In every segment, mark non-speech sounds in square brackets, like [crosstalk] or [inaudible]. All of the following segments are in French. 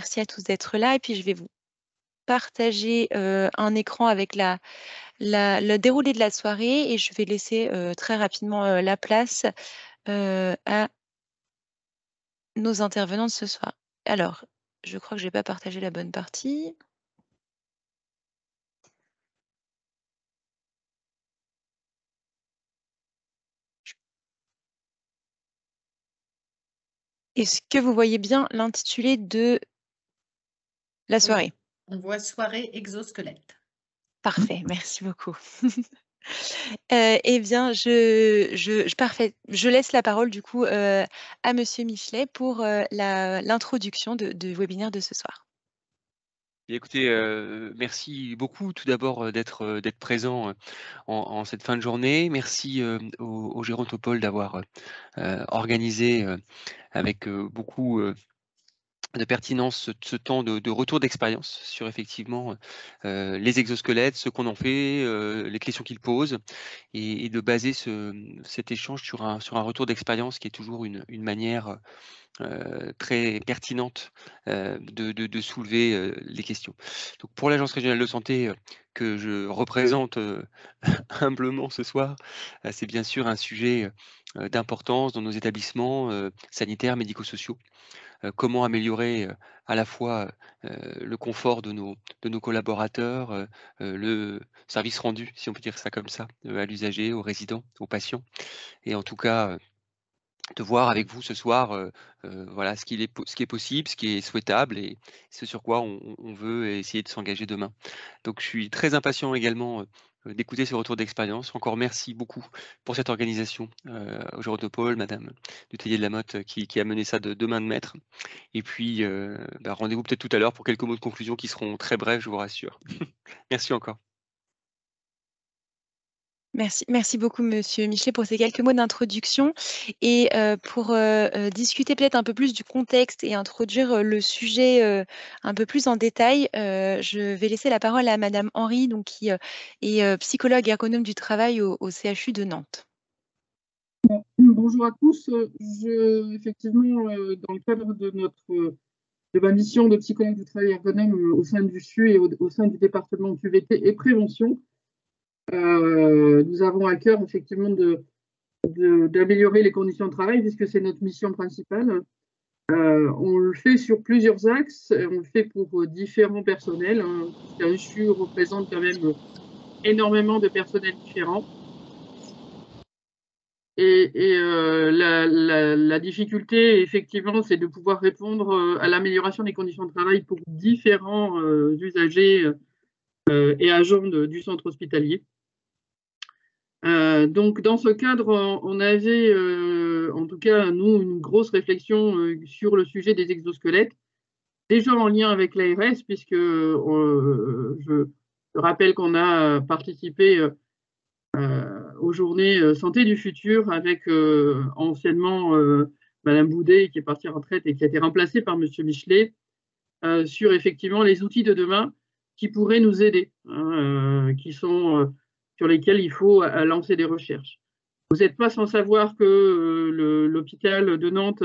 Merci à tous d'être là. Et puis, je vais vous partager euh, un écran avec la, le déroulé de la soirée et je vais laisser euh, très rapidement euh, la place à nos intervenants de ce soir. Alors, je crois que je n'ai pas partagé la bonne partie. Est-ce que vous voyez bien l'intitulé de la soirée. On voit soirée exosquelette. Parfait, [laughs] merci beaucoup. [laughs] Euh, eh bien, je, je, parfait, je laisse la parole du coup euh, à Monsieur Michelet pour euh, la l'introduction du webinaire de ce soir. Écoutez, merci beaucoup tout d'abord d'être présent en, cette fin de journée. Merci au, au d'avoir organisé avec beaucoup de pertinence ce, temps de, retour d'expérience sur effectivement euh, euh, les exosquelettes, ce qu'on en fait, euh, les questions qu'ils posent, et, de baser ce, cet échange sur un, sur un retour d'expérience qui est toujours une, manière très pertinente de, soulever les questions. Donc pour l'Agence régionale de santé que je représente [laughs] humblement ce soir, c'est bien sûr un sujet d'importance dans nos établissements sanitaires, médico-sociaux. Euh, comment améliorer euh, à la fois euh, le confort de nos, de nos collaborateurs, le service rendu, si on peut dire ça comme ça, à l'usager, aux résidents, aux patients. Et en tout cas, de voir avec vous ce soir voilà, ce, qui est, ce qui est possible, ce qui est souhaitable et ce sur quoi on, on veut essayer de s'engager demain. Donc je suis très impatient également euh, d'écouter ce retour d'expérience. Encore merci beaucoup pour cette organisation euh, aujourd'hui Paul, madame, Madame Dutellier de la Motte euh, qui, qui, a mené ça de, de, main de maître. Et puis, euh, bah, rendez-vous peut-être tout à l'heure pour quelques mots de conclusion qui seront très brefs, je vous rassure. [laughs] merci encore. Merci, beaucoup, Monsieur Michelet, pour ces quelques mots d'introduction. Et euh, pour euh, euh, discuter peut-être un peu plus du contexte et introduire le sujet un peu plus en détail, je vais laisser la parole à Madame Henri, qui est psychologue et ergonome du travail au, CHU de Nantes. bonjour à tous. effectivement, dans le cadre de notre ma mission de psychologue du travail ergonome au sein du CHU et au, au sein du département QVT et prévention, euh, nous avons à cœur effectivement d'améliorer les conditions de travail puisque c'est notre mission principale. Euh, on le fait sur plusieurs axes, on le fait pour euh, différents personnels. Hein, représente quand même énormément de personnels différents. Et, la, difficulté, effectivement, c'est de pouvoir répondre à l'amélioration des conditions de travail pour différents usagers et agents du centre hospitalier. Euh, donc dans ce cadre, on avait euh, en tout cas nous une grosse réflexion euh, sur le sujet des exosquelettes, déjà en lien avec l'ARS, puisque je rappelle qu'on a participé aux journées santé du futur avec anciennement Madame Boudet qui est partie en retraite et qui a été remplacée par Monsieur Michelet sur effectivement les outils de demain qui pourraient nous aider, hein, qui sont sur lesquels il faut euh, lancer des recherches. Vous n'êtes pas sans savoir que euh, l'hôpital de Nantes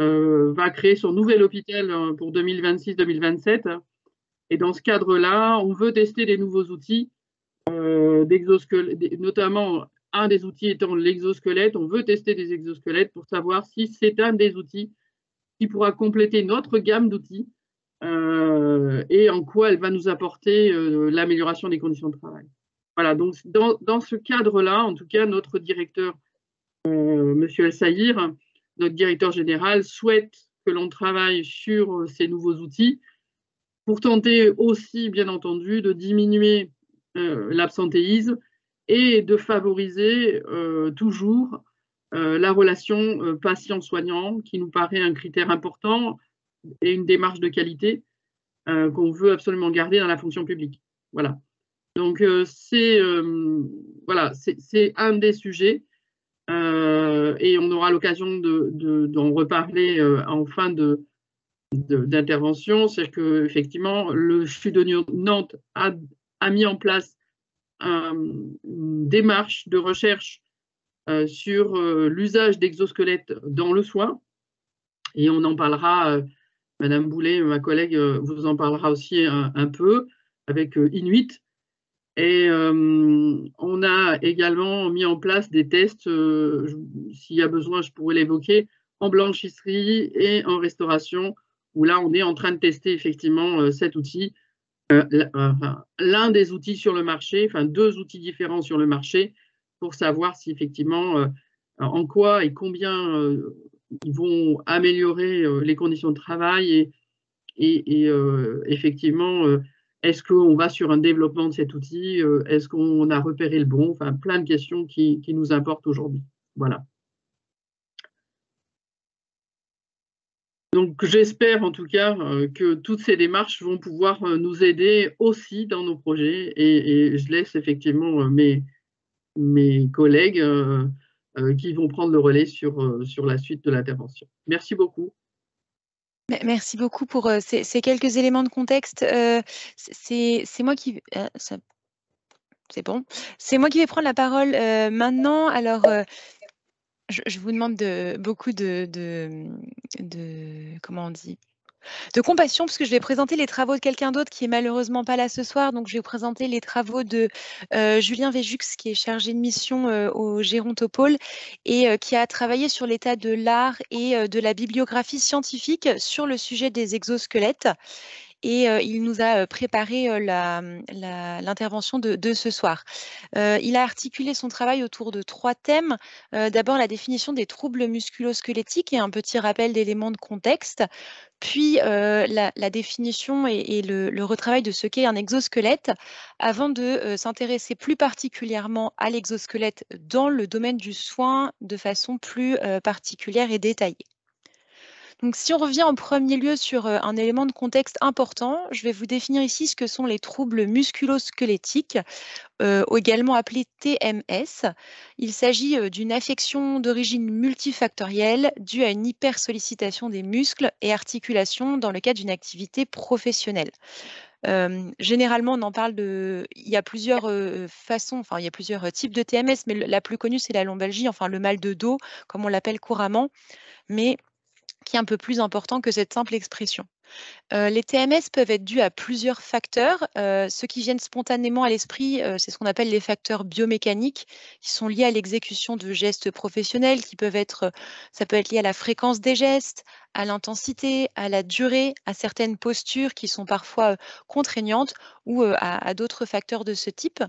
euh, va créer son nouvel hôpital pour 2026-2027. Et dans ce cadre-là, on veut tester des nouveaux outils, notamment un des outils étant l'exosquelette. On veut tester des exosquelettes pour savoir si c'est un des outils qui pourra compléter notre gamme d'outils et en quoi elle va nous apporter l'amélioration des conditions de travail. Voilà, donc dans, ce cadre-là, en tout cas, notre directeur, M. Euh, Monsieur El Saïr, notre directeur général, souhaite que l'on travaille sur euh, ces nouveaux outils pour tenter aussi, bien entendu, de diminuer euh, l'absentéisme et de favoriser toujours la relation patient-soignant, qui nous paraît un critère important et une démarche de qualité qu'on veut absolument garder dans la fonction publique. Voilà. Donc, euh, c'est euh, voilà, c'est un des sujets. Euh, et on aura l'occasion d'en reparler en fin de, d'intervention, c'est que effectivement le CHU de Nantes a, mis en place une démarche de recherche sur l'usage d'exosquelettes dans le soin, et on en parlera. Madame Boulet, ma collègue, vous en parlera aussi un peu avec Inuit, et euh, on a également mis en place des tests, euh, s'il y a besoin, je pourrais l'évoquer, en blanchisserie et en restauration, où là, on est en train de tester effectivement euh, cet outil, l'un des outils sur le marché, enfin deux outils différents sur le marché, pour savoir si effectivement en quoi et combien ils vont améliorer les conditions de travail et effectivement est-ce qu'on va sur un développement de cet outil euh, Est-ce qu'on a repéré le bon Enfin, plein de questions qui, nous importent aujourd'hui. Voilà. Donc, j'espère en tout cas euh, que toutes ces démarches vont pouvoir euh, nous aider aussi dans nos projets. Et, je laisse effectivement mes, mes collègues qui vont prendre le relais sur, sur la suite de l'intervention. Merci beaucoup. Merci beaucoup pour euh, ces, quelques éléments de contexte. Euh, c'est moi qui... Euh, c'est bon. C'est moi qui vais prendre la parole maintenant. Alors, je, vous demande beaucoup de, de... Comment on dit de compassion, parce que je vais présenter les travaux de quelqu'un d'autre qui est malheureusement pas là ce soir. Donc, je vais vous présenter les travaux de euh, Julien Véjux, qui est chargé de mission euh, au Gérontopole et euh, qui a travaillé sur l'état de l'art et de la bibliographie scientifique sur le sujet des exosquelettes et euh, il nous a euh, préparé euh, l'intervention de, ce soir. il a articulé son travail autour de trois thèmes. D'abord, la définition des troubles musculosquelettiques et un petit rappel d'éléments de contexte puis la, définition et, le, retravail de ce qu'est un exosquelette, avant de s'intéresser plus particulièrement à l'exosquelette dans le domaine du soin de façon plus particulière et détaillée. Donc, si on revient en premier lieu sur euh, un élément de contexte important, je vais vous définir ici ce que sont les troubles musculosquelettiques, euh, également appelés TMS. Il s'agit euh, d'une affection d'origine multifactorielle due à une hypersollicitation des muscles et articulations dans le cadre d'une activité professionnelle. généralement, on en parle de. Il y a plusieurs façons, enfin, il y a plusieurs types de TMS, mais la plus connue, c'est la lombalgie, enfin, le mal de dos, comme on l'appelle couramment. Mais qui est un peu plus important que cette simple expression. Euh, les TMS peuvent être dus à plusieurs facteurs. Euh, ceux qui viennent spontanément à l'esprit, euh, c'est ce qu'on appelle les facteurs biomécaniques, qui sont liés à l'exécution de gestes professionnels, qui peuvent être, ça peut être lié à la fréquence des gestes, à l'intensité, à la durée, à certaines postures qui sont parfois contraignantes ou à d'autres facteurs de ce type.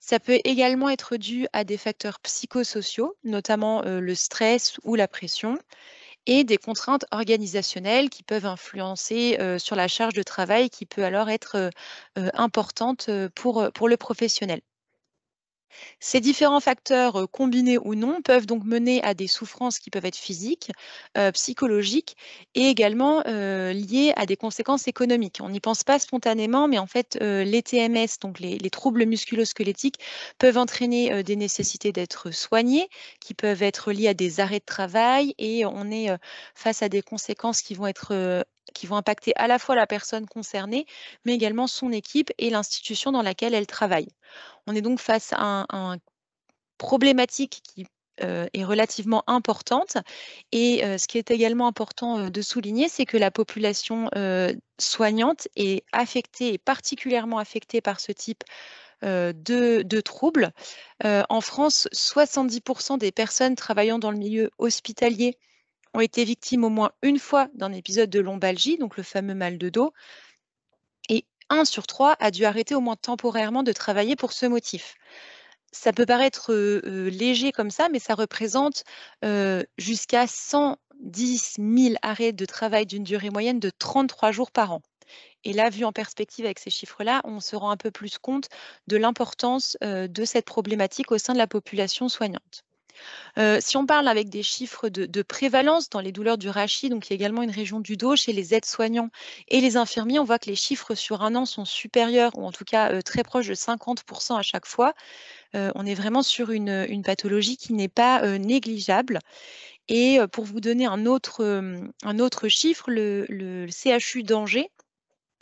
Ça peut également être dû à des facteurs psychosociaux, notamment le stress ou la pression et des contraintes organisationnelles qui peuvent influencer euh, sur la charge de travail qui peut alors être euh, euh, importante pour, pour le professionnel. Ces différents facteurs, euh, combinés ou non, peuvent donc mener à des souffrances qui peuvent être physiques, euh, psychologiques et également euh, liées à des conséquences économiques. On n'y pense pas spontanément, mais en fait, les TMS, donc les, troubles musculosquelettiques, peuvent entraîner des nécessités d'être soignés, qui peuvent être liées à des arrêts de travail et on est face à des conséquences qui vont être qui vont impacter à la fois la personne concernée, mais également son équipe et l'institution dans laquelle elle travaille. On est donc face à une problématique qui euh, est relativement importante. Et euh, ce qui est également important euh, de souligner, c'est que la population soignante est affectée, et particulièrement affectée par ce type de, troubles. en France, 70% des personnes travaillant dans le milieu hospitalier ont été victimes au moins une fois d'un épisode de lombalgie, donc le fameux mal de dos, et un sur trois a dû arrêter au moins temporairement de travailler pour ce motif. Ça peut paraître euh, euh, léger comme ça, mais ça représente euh, jusqu'à 110 000 arrêts de travail d'une durée moyenne de 33 jours par an. Et là, vu en perspective avec ces chiffres-là, on se rend un peu plus compte de l'importance de cette problématique au sein de la population soignante. Euh, si on parle avec des chiffres de, prévalence dans les douleurs du rachis, donc il y a également une région du dos chez les aides-soignants et les infirmiers, on voit que les chiffres sur un an sont supérieurs, ou en tout cas euh, très proches de 50% à chaque fois. Euh, on est vraiment sur une, pathologie qui n'est pas négligeable. Et pour vous donner un autre, un autre chiffre, le, le CHU d'Angers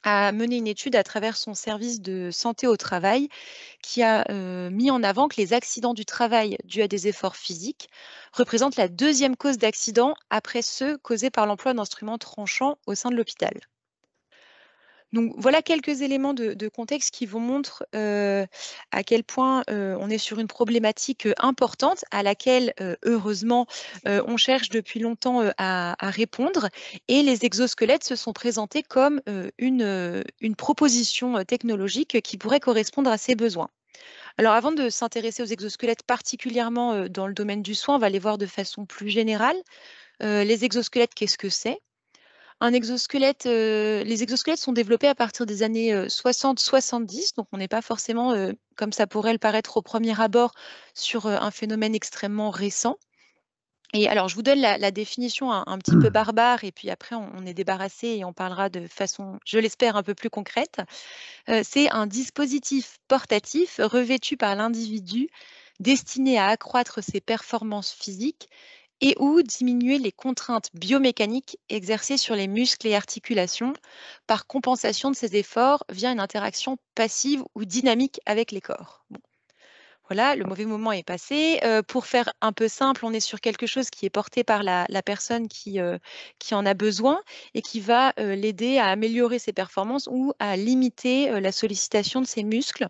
a mené une étude à travers son service de santé au travail qui a mis en avant que les accidents du travail dus à des efforts physiques représentent la deuxième cause d'accident après ceux causés par l'emploi d'instruments tranchants au sein de l'hôpital. Donc voilà quelques éléments de, contexte qui vous montrent euh, à quel point euh, on est sur une problématique euh, importante à laquelle, heureusement, on cherche depuis longtemps à, répondre. Et les exosquelettes se sont présentés comme une, proposition technologique qui pourrait correspondre à ces besoins. Alors avant de s'intéresser aux exosquelettes particulièrement dans le domaine du soin, on va les voir de façon plus générale. les exosquelettes, qu'est-ce que c'est euh, les exosquelettes sont développés à partir des années 60-70, euh, donc on n'est pas forcément, euh, comme ça pourrait le paraître au premier abord, sur un phénomène extrêmement récent. Et alors, je vous donne la, définition un, petit peu mmh. barbare, et puis après, on, est débarrassé et on parlera de façon, je l'espère, un peu plus concrète. C'est un dispositif portatif revêtu par l'individu destiné à accroître ses performances physiques et ou diminuer les contraintes biomécaniques exercées sur les muscles et articulations par compensation de ces efforts via une interaction passive ou dynamique avec les corps. Voilà, le mauvais moment est passé. Euh, pour faire un peu simple, on est sur quelque chose qui est porté par la, personne qui, euh, qui, en a besoin et qui va euh, l'aider à améliorer ses performances ou à limiter la sollicitation de ses muscles.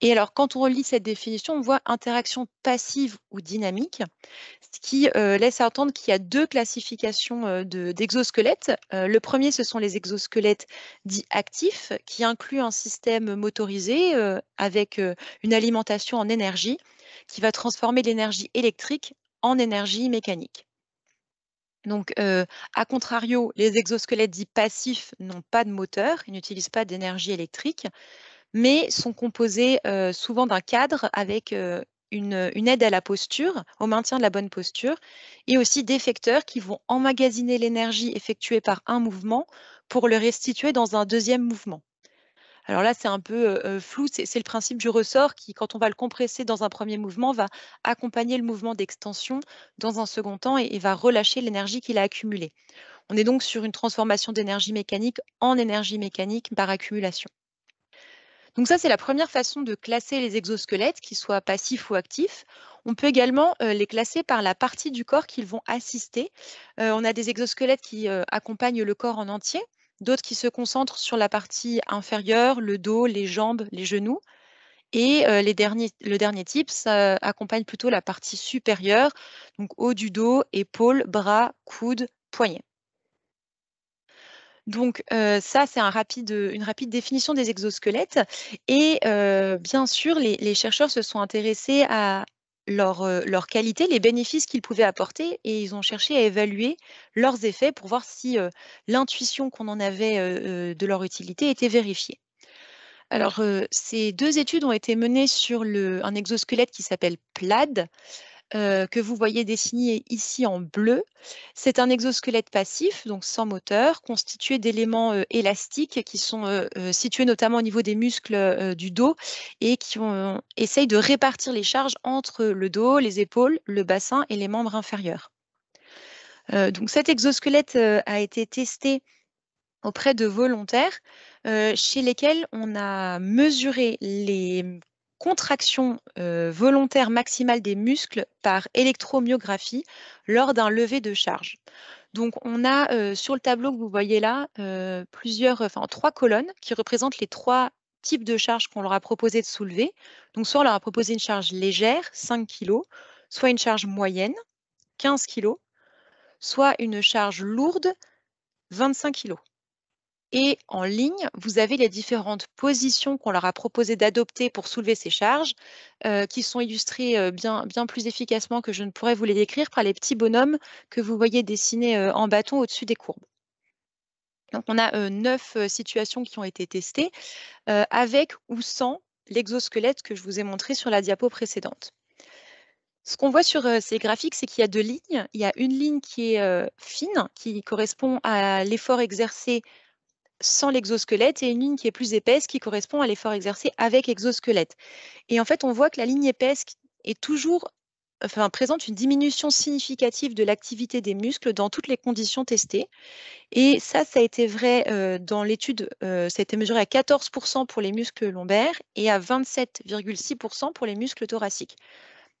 Et alors, quand on relit cette définition, on voit interaction passive ou dynamique, ce qui euh, laisse entendre qu'il y a deux classifications euh, d'exosquelettes. Euh, le premier, ce sont les exosquelettes dits actifs, qui incluent un système motorisé avec une alimentation en énergie, qui va transformer l'énergie électrique en énergie mécanique. Donc, à contrario, les exosquelettes dits passifs n'ont pas de moteur, ils n'utilisent pas d'énergie électrique mais sont composés euh, souvent d'un cadre avec euh, une, aide à la posture, au maintien de la bonne posture, et aussi des facteurs qui vont emmagasiner l'énergie effectuée par un mouvement pour le restituer dans un deuxième mouvement. Alors là, c'est un peu euh, flou, c'est le principe du ressort qui, quand on va le compresser dans un premier mouvement, va accompagner le mouvement d'extension dans un second temps et va relâcher l'énergie qu'il a accumulée. On est donc sur une transformation d'énergie mécanique en énergie mécanique par accumulation. Donc ça, c'est la première façon de classer les exosquelettes, qu'ils soient passifs ou actifs. On peut également euh, les classer par la partie du corps qu'ils vont assister. Euh, on a des exosquelettes qui euh, accompagnent le corps en entier, d'autres qui se concentrent sur la partie inférieure, le dos, les jambes, les genoux. Et le dernier type, ça accompagne plutôt la partie supérieure, donc haut du dos, épaules, bras, coudes, poignets. Donc euh, ça, c'est une rapide définition des exosquelettes. Et euh, bien sûr, les, chercheurs se sont intéressés à euh, leur, qualité, les bénéfices qu'ils pouvaient apporter, et ils ont cherché à évaluer leurs effets pour voir si l'intuition qu'on en avait de leur utilité était vérifiée. Alors, ces deux études ont été menées sur un exosquelette qui s'appelle PLAD. Euh, que vous voyez dessiné ici en bleu. C'est un exosquelette passif, donc sans moteur, constitué d'éléments euh, élastiques qui sont euh, situés notamment au niveau des muscles du dos et qui essayent de répartir les charges entre le dos, les épaules, le bassin et les membres inférieurs. donc cet exosquelette a été testé auprès de volontaires chez lesquels on a mesuré les contraction euh, volontaire maximale des muscles par électromyographie lors d'un lever de charge. Donc on a euh, sur le tableau que vous voyez là euh, plusieurs, enfin trois colonnes qui représentent les trois types de charges qu'on leur a proposé de soulever. Donc soit on leur a proposé une charge légère, 5 kg, soit une charge moyenne, 15 kg, soit une charge lourde, 25 kg. Et en ligne, vous avez les différentes positions qu'on leur a proposé d'adopter pour soulever ces charges, euh, qui sont illustrées euh, bien, plus efficacement que je ne pourrais vous les décrire par les petits bonhommes que vous voyez dessinés euh, en bâton au-dessus des courbes. Donc on a neuf situations qui ont été testées avec ou sans l'exosquelette que je vous ai montré sur la diapo précédente. Ce qu'on voit sur ces graphiques, c'est qu'il y a deux lignes. Il y a une ligne qui est fine, qui correspond à l'effort exercé sans l'exosquelette et une ligne qui est plus épaisse qui correspond à l'effort exercé avec exosquelette. Et en fait, on voit que la ligne épaisse est toujours, présente une diminution significative de l'activité des muscles dans toutes les conditions testées. Et ça, ça a été vrai euh, dans l'étude, c'était euh, ça a été mesuré à 14% pour les muscles lombaires et à 27,6% pour les muscles thoraciques.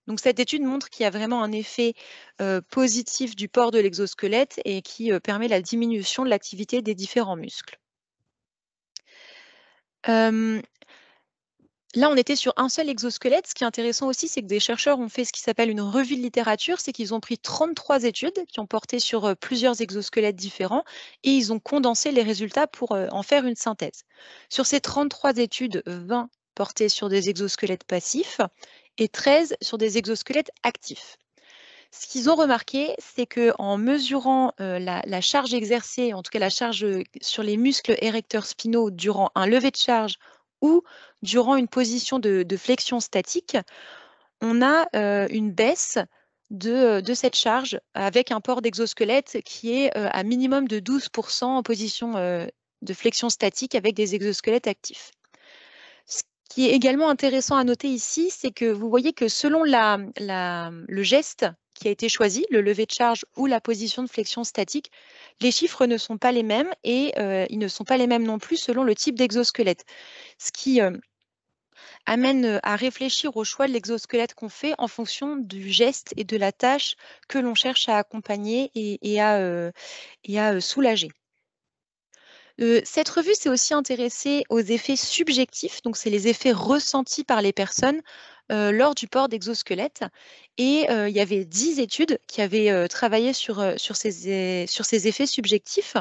Donc cette étude montre qu'il y a vraiment un effet euh, positif du port de l'exosquelette et qui permet la diminution de l'activité des différents muscles. Là, on était sur un seul exosquelette. Ce qui est intéressant aussi, c'est que des chercheurs ont fait ce qui s'appelle une revue de littérature, c'est qu'ils ont pris 33 études qui ont porté sur plusieurs exosquelettes différents et ils ont condensé les résultats pour en faire une synthèse. Sur ces 33 études, 20 portaient sur des exosquelettes passifs et 13 sur des exosquelettes actifs. Ce qu'ils ont remarqué, c'est qu'en mesurant euh, la, charge exercée, en tout cas la charge euh, sur les muscles érecteurs spinaux durant un lever de charge ou durant une position de, flexion statique, on a euh, une baisse de, cette charge avec un port d'exosquelette qui est à minimum de 12% en position de flexion statique avec des exosquelettes actifs. Ce qui est également intéressant à noter ici, c'est que vous voyez que selon le geste qui a été choisi, le lever de charge ou la position de flexion statique, les chiffres ne sont pas les mêmes et euh, ils ne sont pas les mêmes non plus selon le type d'exosquelette. Ce qui euh, amène euh, à réfléchir au choix de l'exosquelette qu'on fait en fonction du geste et de la tâche que l'on cherche à accompagner et, à, soulager. cette revue s'est aussi intéressée aux effets subjectifs, donc c'est les effets ressentis par les personnes euh, lors du port d'exosquelettes. Et euh, il y avait 10 études qui avaient euh, travaillé sur, ces, effets subjectifs.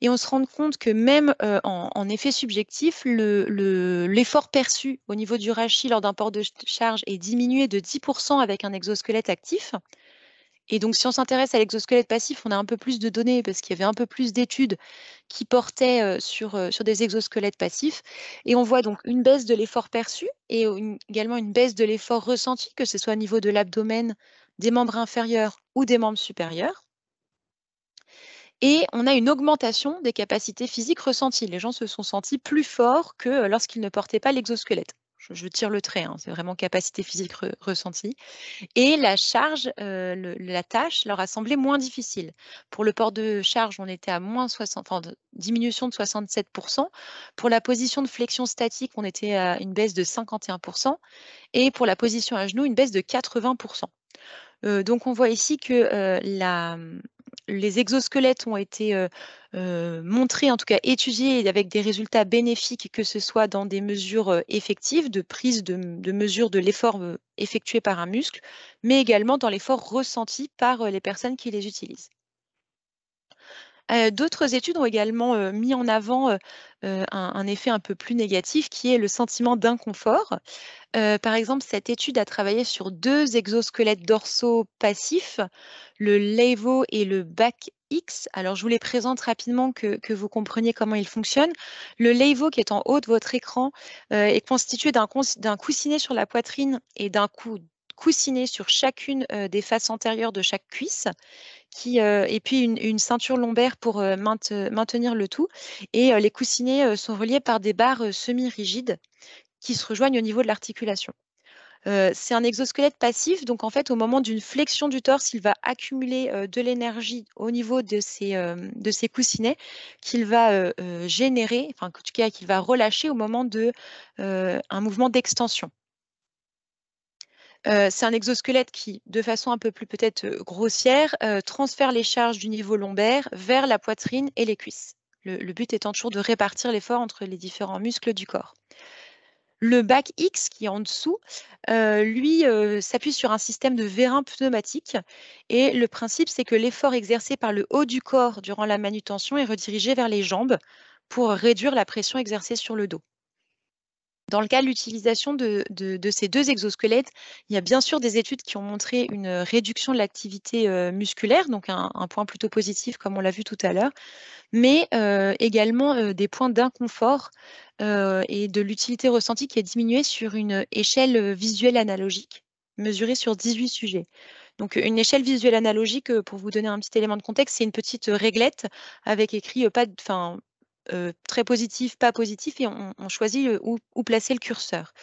Et on se rend compte que même en, effet subjectif, l'effort perçu au niveau du rachis lors d'un port de charge est diminué de 10% avec un exosquelette actif. Et donc, si on s'intéresse à l'exosquelette passif, on a un peu plus de données parce qu'il y avait un peu plus d'études qui portaient euh, sur, euh, sur des exosquelettes passifs. Et on voit donc une baisse de l'effort perçu et également une baisse de l'effort ressenti, que ce soit au niveau de l'abdomen, des membres inférieurs ou des membres supérieurs. Et on a une augmentation des capacités physiques ressenties. Les gens se sont sentis plus forts que euh, lorsqu'ils ne portaient pas l'exosquelette je, tire le trait, hein, c'est vraiment capacité physique ressentie. Et la charge, euh, la tâche leur a semblé moins difficile. Pour le port de charge, on était à moins 60, enfin, diminution de 67%. Pour la position de flexion statique, on était à une baisse de 51%. Et pour la position à genoux, une baisse de 80%. Euh, donc on voit ici que euh, la, les exosquelettes ont été euh, euh, montrés, en tout cas étudiés avec des résultats bénéfiques, que ce soit dans des mesures euh, effectives, de prise de, de mesure de l'effort effectué par un muscle, mais également dans l'effort ressenti par les personnes qui les utilisent. Euh, d'autres études ont également euh, mis en avant euh, un, effet un peu plus négatif qui est le sentiment d'inconfort. par exemple, cette étude a travaillé sur deux exosquelettes dorsaux passifs, le LEVO et le BAC X. Alors, je vous les présente rapidement que, vous compreniez comment ils fonctionnent. Le LEVO qui est en haut de votre écran est constitué d'un coussinet sur la poitrine et d'un coup coussinets sur chacune des faces antérieures de chaque cuisse, qui, et puis une, ceinture lombaire pour maintenir le tout. Et les coussinets sont reliés par des barres semi-rigides qui se rejoignent au niveau de l'articulation. c'est un exosquelette passif, donc en fait, au moment d'une flexion du torse, il va accumuler de l'énergie au niveau de ses, de coussinets qu'il va générer, enfin, qu'il va relâcher au moment d'un mouvement d'extension. Euh, c'est un exosquelette qui, de façon un peu plus peut-être euh, grossière, euh, transfère les charges du niveau lombaire vers la poitrine et les cuisses. Le, but étant toujours de répartir l'effort entre les différents muscles du corps. Le bac X qui est en dessous, lui, s'appuie sur un système de vérin pneumatique. Et le principe, c'est que l'effort exercé par le haut du corps durant la manutention est redirigé vers les jambes pour réduire la pression exercée sur le dos. Dans le cas de l'utilisation de, ces deux exosquelettes, il y a bien sûr des études qui ont montré une euh, réduction de l'activité euh, musculaire, donc un, point plutôt positif comme on l'a vu tout à l'heure, mais euh, également des points d'inconfort et de l'utilité ressentie qui est diminuée sur une échelle visuelle analogique mesurée sur 18 sujets. Donc une échelle visuelle analogique, pour vous donner un petit élément de contexte, c'est une petite réglette avec écrit pas, enfin, euh, très positif, pas positif, et on, choisit où, placer le curseur.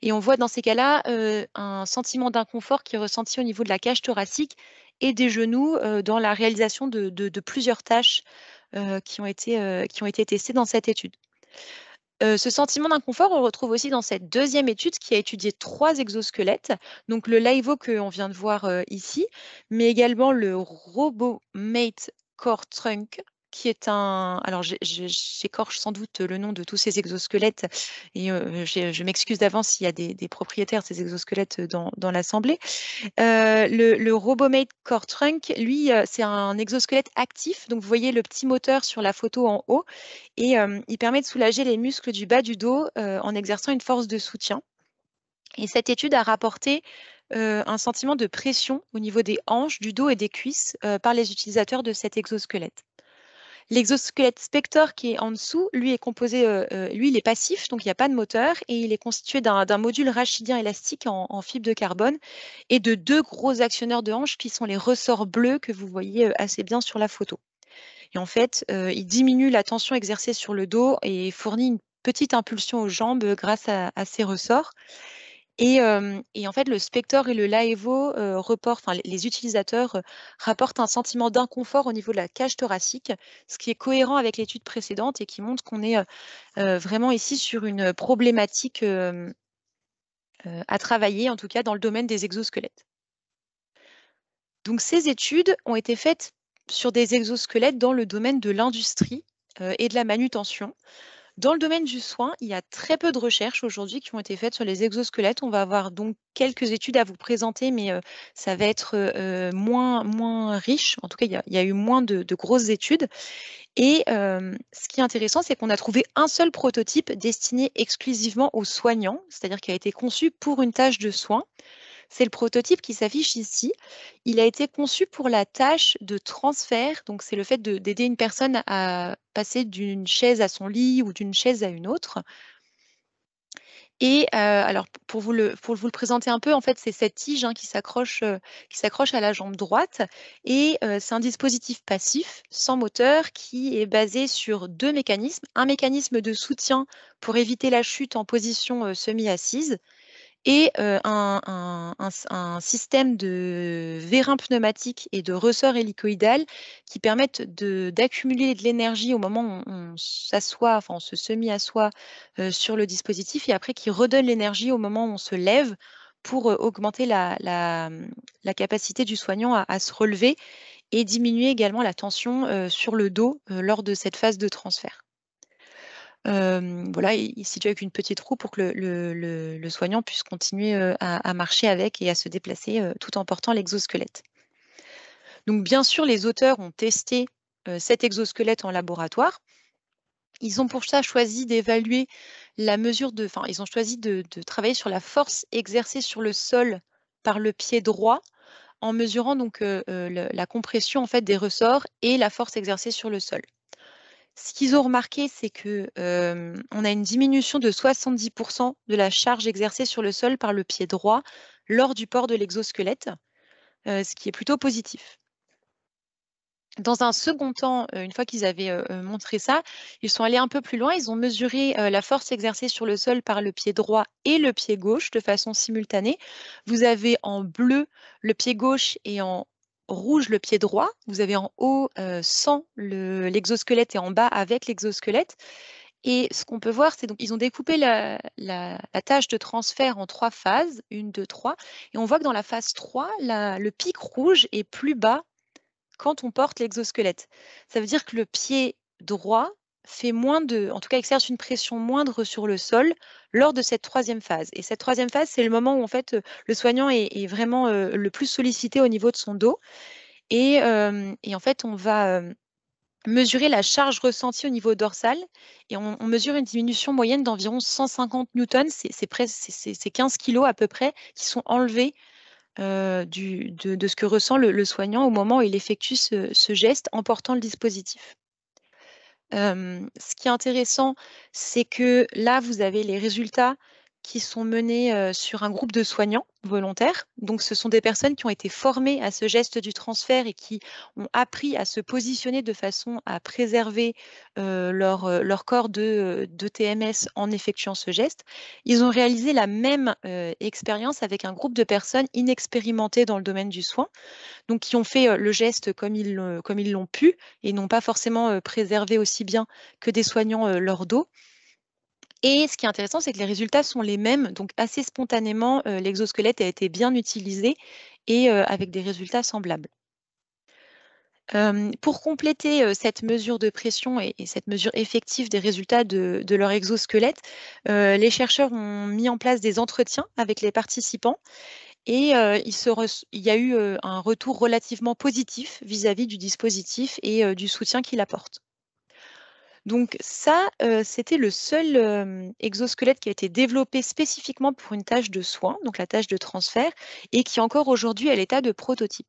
Et on voit dans ces cas-là euh, un sentiment d'inconfort qui est ressenti au niveau de la cage thoracique et des genoux euh, dans la réalisation de, plusieurs tâches qui, ont été, qui ont été testées dans cette étude. ce sentiment d'inconfort, on le retrouve aussi dans cette deuxième étude qui a étudié trois exosquelettes, donc le LIVO que on vient de voir ici, mais également le RoboMate Core Trunk qui est un. Alors, j'écorche sans doute le nom de tous ces exosquelettes et euh, je m'excuse d'avance s'il y a des, propriétaires de ces exosquelettes dans, l'assemblée. Euh, le, Robomate Core Trunk, lui, euh, c'est un exosquelette actif. Donc, vous voyez le petit moteur sur la photo en haut et il permet de soulager les muscles du bas du dos en exerçant une force de soutien. Et cette étude a rapporté un sentiment de pression au niveau des hanches, du dos et des cuisses par les utilisateurs de cet exosquelette. L'exosquelette Spector qui est en dessous, lui est composé, euh, euh, lui il est passif, donc il n'y a pas de moteur, et il est constitué d'un module rachidien élastique en, fibre de carbone et de deux gros actionneurs de hanches qui sont les ressorts bleus que vous voyez euh, assez bien sur la photo. Et en fait, il diminue la tension exercée sur le dos et fournit une petite impulsion aux jambes grâce à ces ressorts. Euh, et, en fait, le Spector et le Laevo euh, enfin, les utilisateurs euh, rapportent un sentiment d'inconfort au niveau de la cage thoracique, ce qui est cohérent avec l'étude précédente et qui montre qu'on est vraiment ici sur une problématique à travailler, en tout cas dans le domaine des exosquelettes. Donc, ces études ont été faites sur des exosquelettes dans le domaine de l'industrie et de la manutention. Dans le domaine du soin, il y a très peu de recherches aujourd'hui qui ont été faites sur les exosquelettes. On va avoir donc quelques études à vous présenter, mais euh, ça va être euh, moins, moins riche. En tout cas, il y a, eu moins de, grosses études. Et euh, ce qui est intéressant, c'est qu'on a trouvé un seul prototype destiné exclusivement aux soignants, c'est-à-dire qui a été conçu pour une tâche de soin. C'est le prototype qui s'affiche ici. Il a été conçu pour la tâche de transfert, donc c'est le fait d'aider une personne à passer d'une chaise à son lit ou d'une chaise à une autre. Et euh, alors pour vous, le, présenter un peu, en fait c'est cette tige hein, euh, qui s'accroche à la jambe droite et euh, c'est un dispositif passif sans moteur qui est basé sur deux mécanismes, un mécanisme de soutien pour éviter la chute en position semi-assise et un, système de vérin pneumatique et de ressort hélicoïdal qui permettent d'accumuler de, l'énergie au moment où on s'assoit, enfin on se semi-assoit sur le dispositif et après qui redonne l'énergie au moment où on se lève pour augmenter mmh, la, capacité du soignant à, se relever et diminuer également la tension sur le dos lors de cette phase de transfert. Euh, voilà, il, est situé avec une petite roue pour que le, soignant puisse continuer euh, à, marcher avec et à se déplacer euh, tout en portant l'exosquelette. Donc bien sûr, les auteurs ont testé cet exosquelette en laboratoire. Ils ont pour ça choisi d'évaluer la mesure de, enfin, ils ont choisi de, travailler sur la force exercée sur le sol par le pied droit en mesurant donc la compression en fait des ressorts et la force exercée sur le sol. Ce qu'ils ont remarqué, c'est que on a une diminution de 70% de la charge exercée sur le sol par le pied droit lors du port de l'exosquelette, ce qui est plutôt positif. Dans un second temps, une fois qu'ils avaient montré ça, ils sont allés un peu plus loin. Ils ont mesuré la force exercée sur le sol par le pied droit et le pied gauche de façon simultanée. Vous avez en bleu le pied gauche et en rouge le pied droit, vous avez en haut sans euh, l'exosquelette et en bas avec l'exosquelette. Et ce qu'on peut voir, c'est donc ils ont découpé la, tâche de transfert en trois phases, une, deux, trois. Et on voit que dans la phase 3, le pic rouge est plus bas quand on porte l'exosquelette. Ça veut dire que le pied droit fait moins de, en tout cas exerce une pression moindre sur le sol lors de cette troisième phase. Et cette troisième phase, c'est le moment où en fait le soignant est, vraiment euh, le plus sollicité au niveau de son dos. Et, euh, en fait, on va euh, mesurer la charge ressentie au niveau dorsal et on, mesure une diminution moyenne d'environ 150 newtons, c'est 15 kilos à peu près, qui sont enlevés de, ce que ressent le, soignant au moment où il effectue ce geste en portant le dispositif ce qui est intéressant, c'est que là, vous avez les résultats qui sont menées euh, sur un groupe de soignants volontaires. Donc, ce sont des personnes qui ont été formées à ce geste du transfert et qui ont appris à se positionner de façon à préserver euh, euh, leur, corps de, TMS en effectuant ce geste. Ils ont réalisé la même expérience avec un groupe de personnes inexpérimentées dans le domaine du soin, donc qui ont fait le geste comme ils l'ont pu et n'ont pas forcément préservé aussi bien que des soignants leur dos. Et ce qui est intéressant, c'est que les résultats sont les mêmes. Donc assez spontanément, euh, l'exosquelette a été bien utilisé et euh, avec des résultats semblables. pour compléter euh, cette mesure de pression et, cette mesure effective des résultats de, leur exosquelette, les chercheurs ont mis en place des entretiens avec les participants et il, y a eu un retour relativement positif vis à -vis du dispositif et du soutien qu'il apporte. Donc ça, euh, c'était le seul euh, exosquelette qui a été développé spécifiquement pour une tâche de soins, donc la tâche de transfert, et qui encore aujourd'hui est à l'état de prototype.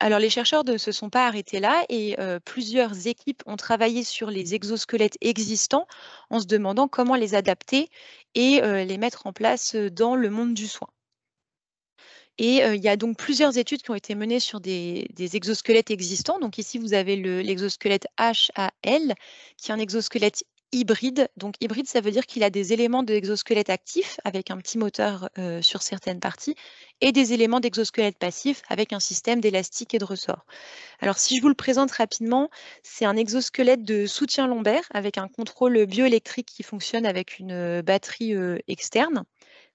Alors les chercheurs ne se sont pas arrêtés là et euh, plusieurs équipes ont travaillé sur les exosquelettes existants en se demandant comment les adapter et les mettre en place dans le monde du soin. Et il y a donc plusieurs études qui ont été menées sur des, exosquelettes existants. Donc ici, vous avez l'exosquelette HAL, qui est un exosquelette hybride. Donc hybride, ça veut dire qu'il a des éléments d'exosquelette exosquelette actif avec un petit moteur sur certaines parties et des éléments d'exosquelette passif avec un système d'élastique et de ressort. Alors si je vous le présente rapidement, c'est un exosquelette de soutien lombaire avec un contrôle bioélectrique qui fonctionne avec une batterie externe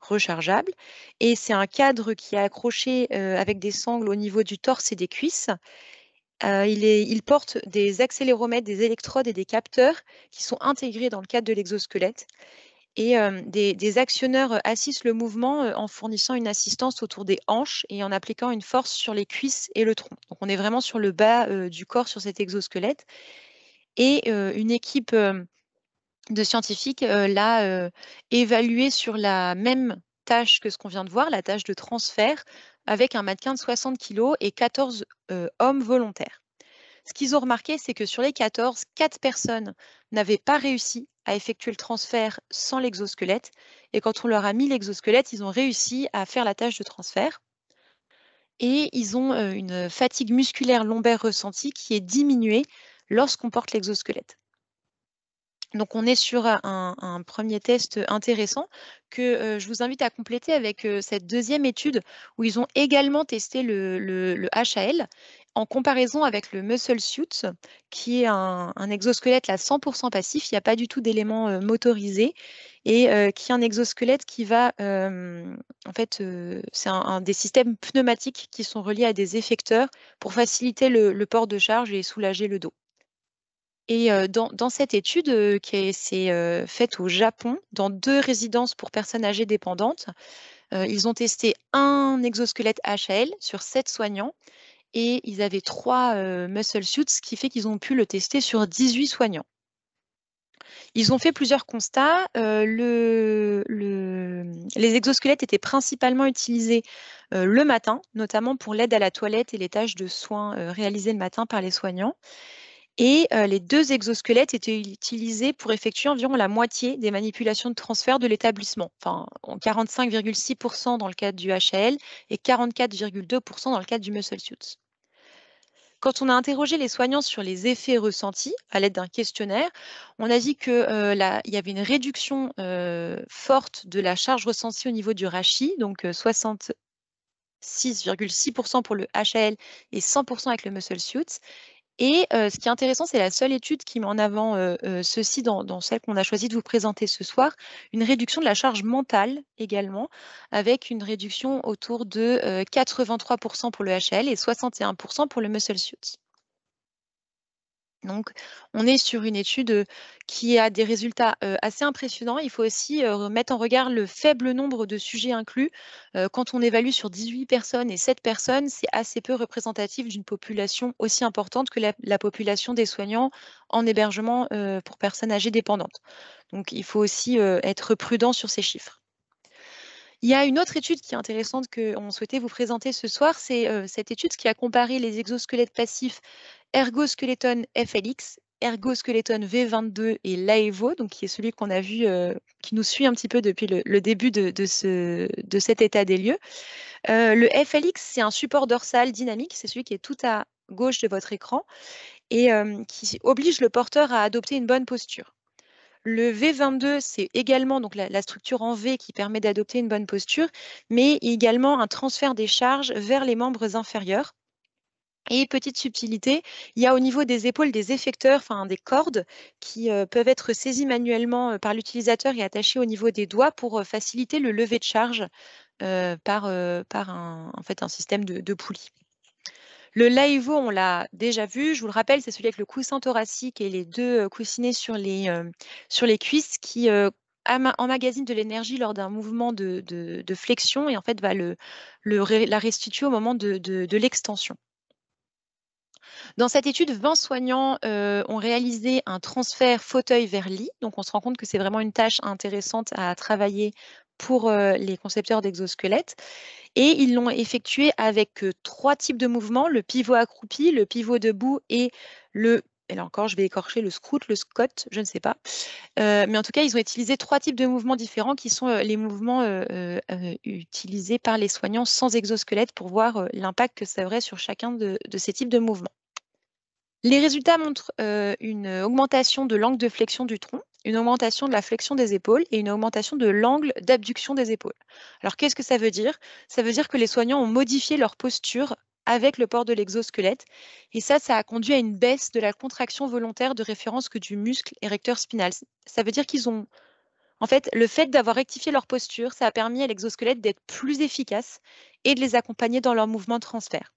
rechargeable. Et c'est un cadre qui est accroché euh, avec des sangles au niveau du torse et des cuisses. Euh, il, porte des accéléromètres, des électrodes et des capteurs qui sont intégrés dans le cadre de l'exosquelette. Et euh, des, actionneurs assistent le mouvement en fournissant une assistance autour des hanches et en appliquant une force sur les cuisses et le tronc. Donc on est vraiment sur le bas du corps sur cet exosquelette. Et une équipe de scientifiques euh, l'a euh, évalué sur la même tâche que ce qu'on vient de voir, la tâche de transfert, avec un mannequin de 60 kg et 14 euh, hommes volontaires. Ce qu'ils ont remarqué, c'est que sur les 14, 4 personnes n'avaient pas réussi à effectuer le transfert sans l'exosquelette. Et quand on leur a mis l'exosquelette, ils ont réussi à faire la tâche de transfert. Et ils ont une fatigue musculaire lombaire ressentie qui est diminuée lorsqu'on porte l'exosquelette. Donc on est sur un, premier test intéressant que je vous invite à compléter avec cette deuxième étude où ils ont également testé le, HAL en comparaison avec le Muscle Suit qui est un, exosquelette à 100% passif, il n'y a pas du tout d'éléments motorisés et qui est un exosquelette qui va, en fait, c'est un, des systèmes pneumatiques qui sont reliés à des effecteurs pour faciliter le port de charge et soulager le dos. Et dans, cette étude qui s'est faite au Japon, dans deux résidences pour personnes âgées dépendantes, ils ont testé un exosquelette HAL sur sept soignants et ils avaient trois muscle suits, ce qui fait qu'ils ont pu le tester sur 18 soignants. Ils ont fait plusieurs constats. les exosquelettes étaient principalement utilisés le matin, notamment pour l'aide à la toilette et les tâches de soins réalisées le matin par les soignants. Et euh, les deux exosquelettes étaient utilisés pour effectuer environ la moitié des manipulations de transfert de l'établissement, enfin 45,6% dans le cadre du HAL et 44,2% dans le cadre du muscle suit. Quand on a interrogé les soignants sur les effets ressentis à l'aide d'un questionnaire, on a vu qu'il euh, y avait une réduction euh, forte de la charge ressentie au niveau du rachis, donc 66,6% pour le HAL et 100% avec le muscle suit, et ce qui est intéressant, c'est la seule étude qui met en avant ceci dans, dans celle qu'on a choisi de vous présenter ce soir, une réduction de la charge mentale également, avec une réduction autour de 83% pour le HL et 61% pour le muscle suit. Donc, on est sur une étude qui a des résultats assez impressionnants. Il faut aussi mettre en regard le faible nombre de sujets inclus. Quand on évalue sur 18 personnes et 7 personnes, c'est assez peu représentatif d'une population aussi importante que la, population des soignants en hébergement pour personnes âgées dépendantes. Donc, il faut aussi être prudent sur ces chiffres. Il y a une autre étude qui est intéressante qu'on souhaitait vous présenter ce soir, c'est cette étude qui a comparé les exosquelettes passifs Ergoskeleton FLX, Ergoskeleton V22 et Laevo, donc qui est celui qu'on a vu, euh, qui nous suit un petit peu depuis le, début de, ce, de, cet état des lieux. Euh, le FLX, c'est un support dorsal dynamique, c'est celui qui est tout à gauche de votre écran et euh, qui oblige le porteur à adopter une bonne posture. Le V22, c'est également donc la, structure en V qui permet d'adopter une bonne posture, mais également un transfert des charges vers les membres inférieurs et petite subtilité, il y a au niveau des épaules des effecteurs, enfin des cordes, qui euh, peuvent être saisies manuellement euh, par l'utilisateur et attachées au niveau des doigts pour euh, faciliter le lever de charge par, un, en fait, un système de, poulie. Le laivo, on l'a déjà vu, je vous le rappelle, c'est celui avec le coussin thoracique et les deux coussinets sur les, cuisses qui emmagasinent de l'énergie lors d'un mouvement de, flexion et en fait va la restituer au moment de l'extension. Dans cette étude, 20 soignants euh, ont réalisé un transfert fauteuil vers lit. Donc, on se rend compte que c'est vraiment une tâche intéressante à travailler pour euh, les concepteurs d'exosquelettes. Et ils l'ont effectué avec euh, trois types de mouvements, le pivot accroupi, le pivot debout et le et là encore, je vais écorcher le scout, le scot, je ne sais pas. Euh, mais en tout cas, ils ont utilisé trois types de mouvements différents qui sont euh, les mouvements euh, utilisés par les soignants sans exosquelette pour voir l'impact que ça aurait sur chacun de, ces types de mouvements. Les résultats montrent une augmentation de l'angle de flexion du tronc, une augmentation de la flexion des épaules et une augmentation de l'angle d'abduction des épaules. Alors qu'est-ce que ça veut dire Ça veut dire que les soignants ont modifié leur posture avec le port de l'exosquelette. Et ça, ça a conduit à une baisse de la contraction volontaire de référence que du muscle érecteur spinal. Ça veut dire qu'ils ont... En fait, le fait d'avoir rectifié leur posture, ça a permis à l'exosquelette d'être plus efficace et de les accompagner dans leur mouvement de transfert.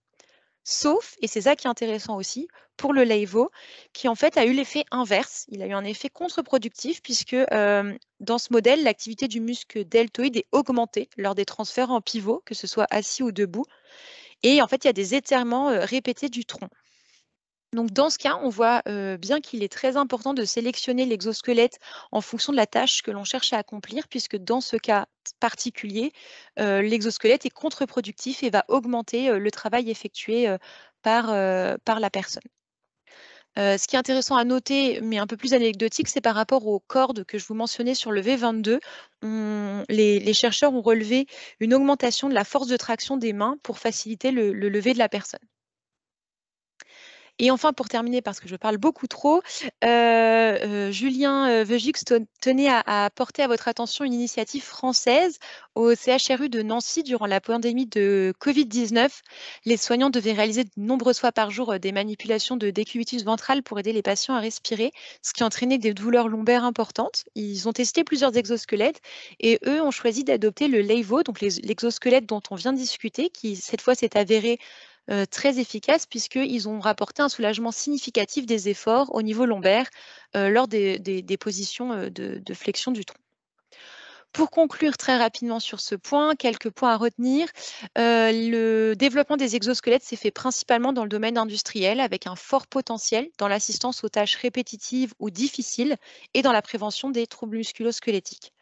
Sauf, et c'est ça qui est intéressant aussi, pour le Leivo, qui en fait a eu l'effet inverse. Il a eu un effet contre-productif puisque euh, dans ce modèle, l'activité du muscle deltoïde est augmentée lors des transferts en pivot, que ce soit assis ou debout. Et en fait, il y a des étirements euh, répétés du tronc. Donc dans ce cas, on voit euh, bien qu'il est très important de sélectionner l'exosquelette en fonction de la tâche que l'on cherche à accomplir, puisque dans ce cas particulier, euh, l'exosquelette est contre-productif et va augmenter le travail effectué par la personne. Euh, ce qui est intéressant à noter, mais un peu plus anecdotique, c'est par rapport aux cordes que je vous mentionnais sur le V22. les, chercheurs ont relevé une augmentation de la force de traction des mains pour faciliter le lever de la personne. Et enfin, pour terminer, parce que je parle beaucoup trop, euh, euh, Julien euh, Veugix tenait à, à porter à votre attention une initiative française au CHRU de Nancy durant la pandémie de Covid-19. Les soignants devaient réaliser de nombreuses fois par jour des manipulations de décubitus ventral pour aider les patients à respirer, ce qui entraînait des douleurs lombaires importantes. Ils ont testé plusieurs exosquelettes et eux ont choisi d'adopter le LEIVO, donc l'exosquelette dont on vient de discuter, qui cette fois s'est avéré euh, très efficaces puisqu'ils ont rapporté un soulagement significatif des efforts au niveau lombaire euh, lors des, positions euh, de, flexion du tronc. Pour conclure très rapidement sur ce point, quelques points à retenir. le développement des exosquelettes s'est fait principalement dans le domaine industriel avec un fort potentiel dans l'assistance aux tâches répétitives ou difficiles et dans la prévention des troubles musculosquelettiques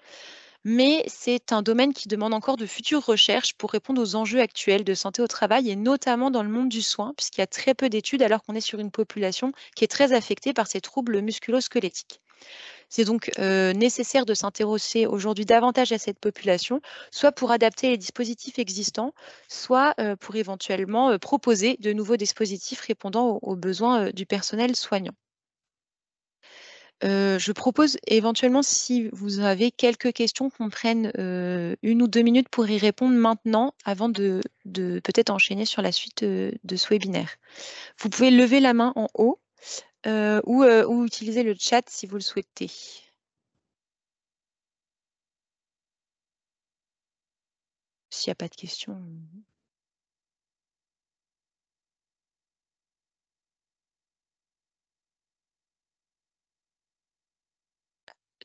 mais c'est un domaine qui demande encore de futures recherches pour répondre aux enjeux actuels de santé au travail et notamment dans le monde du soin, puisqu'il y a très peu d'études alors qu'on est sur une population qui est très affectée par ces troubles musculo-squelettiques. C'est donc euh, nécessaire de s'intéresser aujourd'hui davantage à cette population, soit pour adapter les dispositifs existants, soit euh, pour éventuellement euh, proposer de nouveaux dispositifs répondant aux besoins du personnel soignant. Euh, je propose éventuellement, si vous avez quelques questions, qu'on prenne euh, une ou deux minutes pour y répondre maintenant, avant de, peut-être enchaîner sur la suite euh, de, ce webinaire. Vous pouvez lever la main en haut ou utiliser le chat si vous le souhaitez. S'il n'y a pas de questions,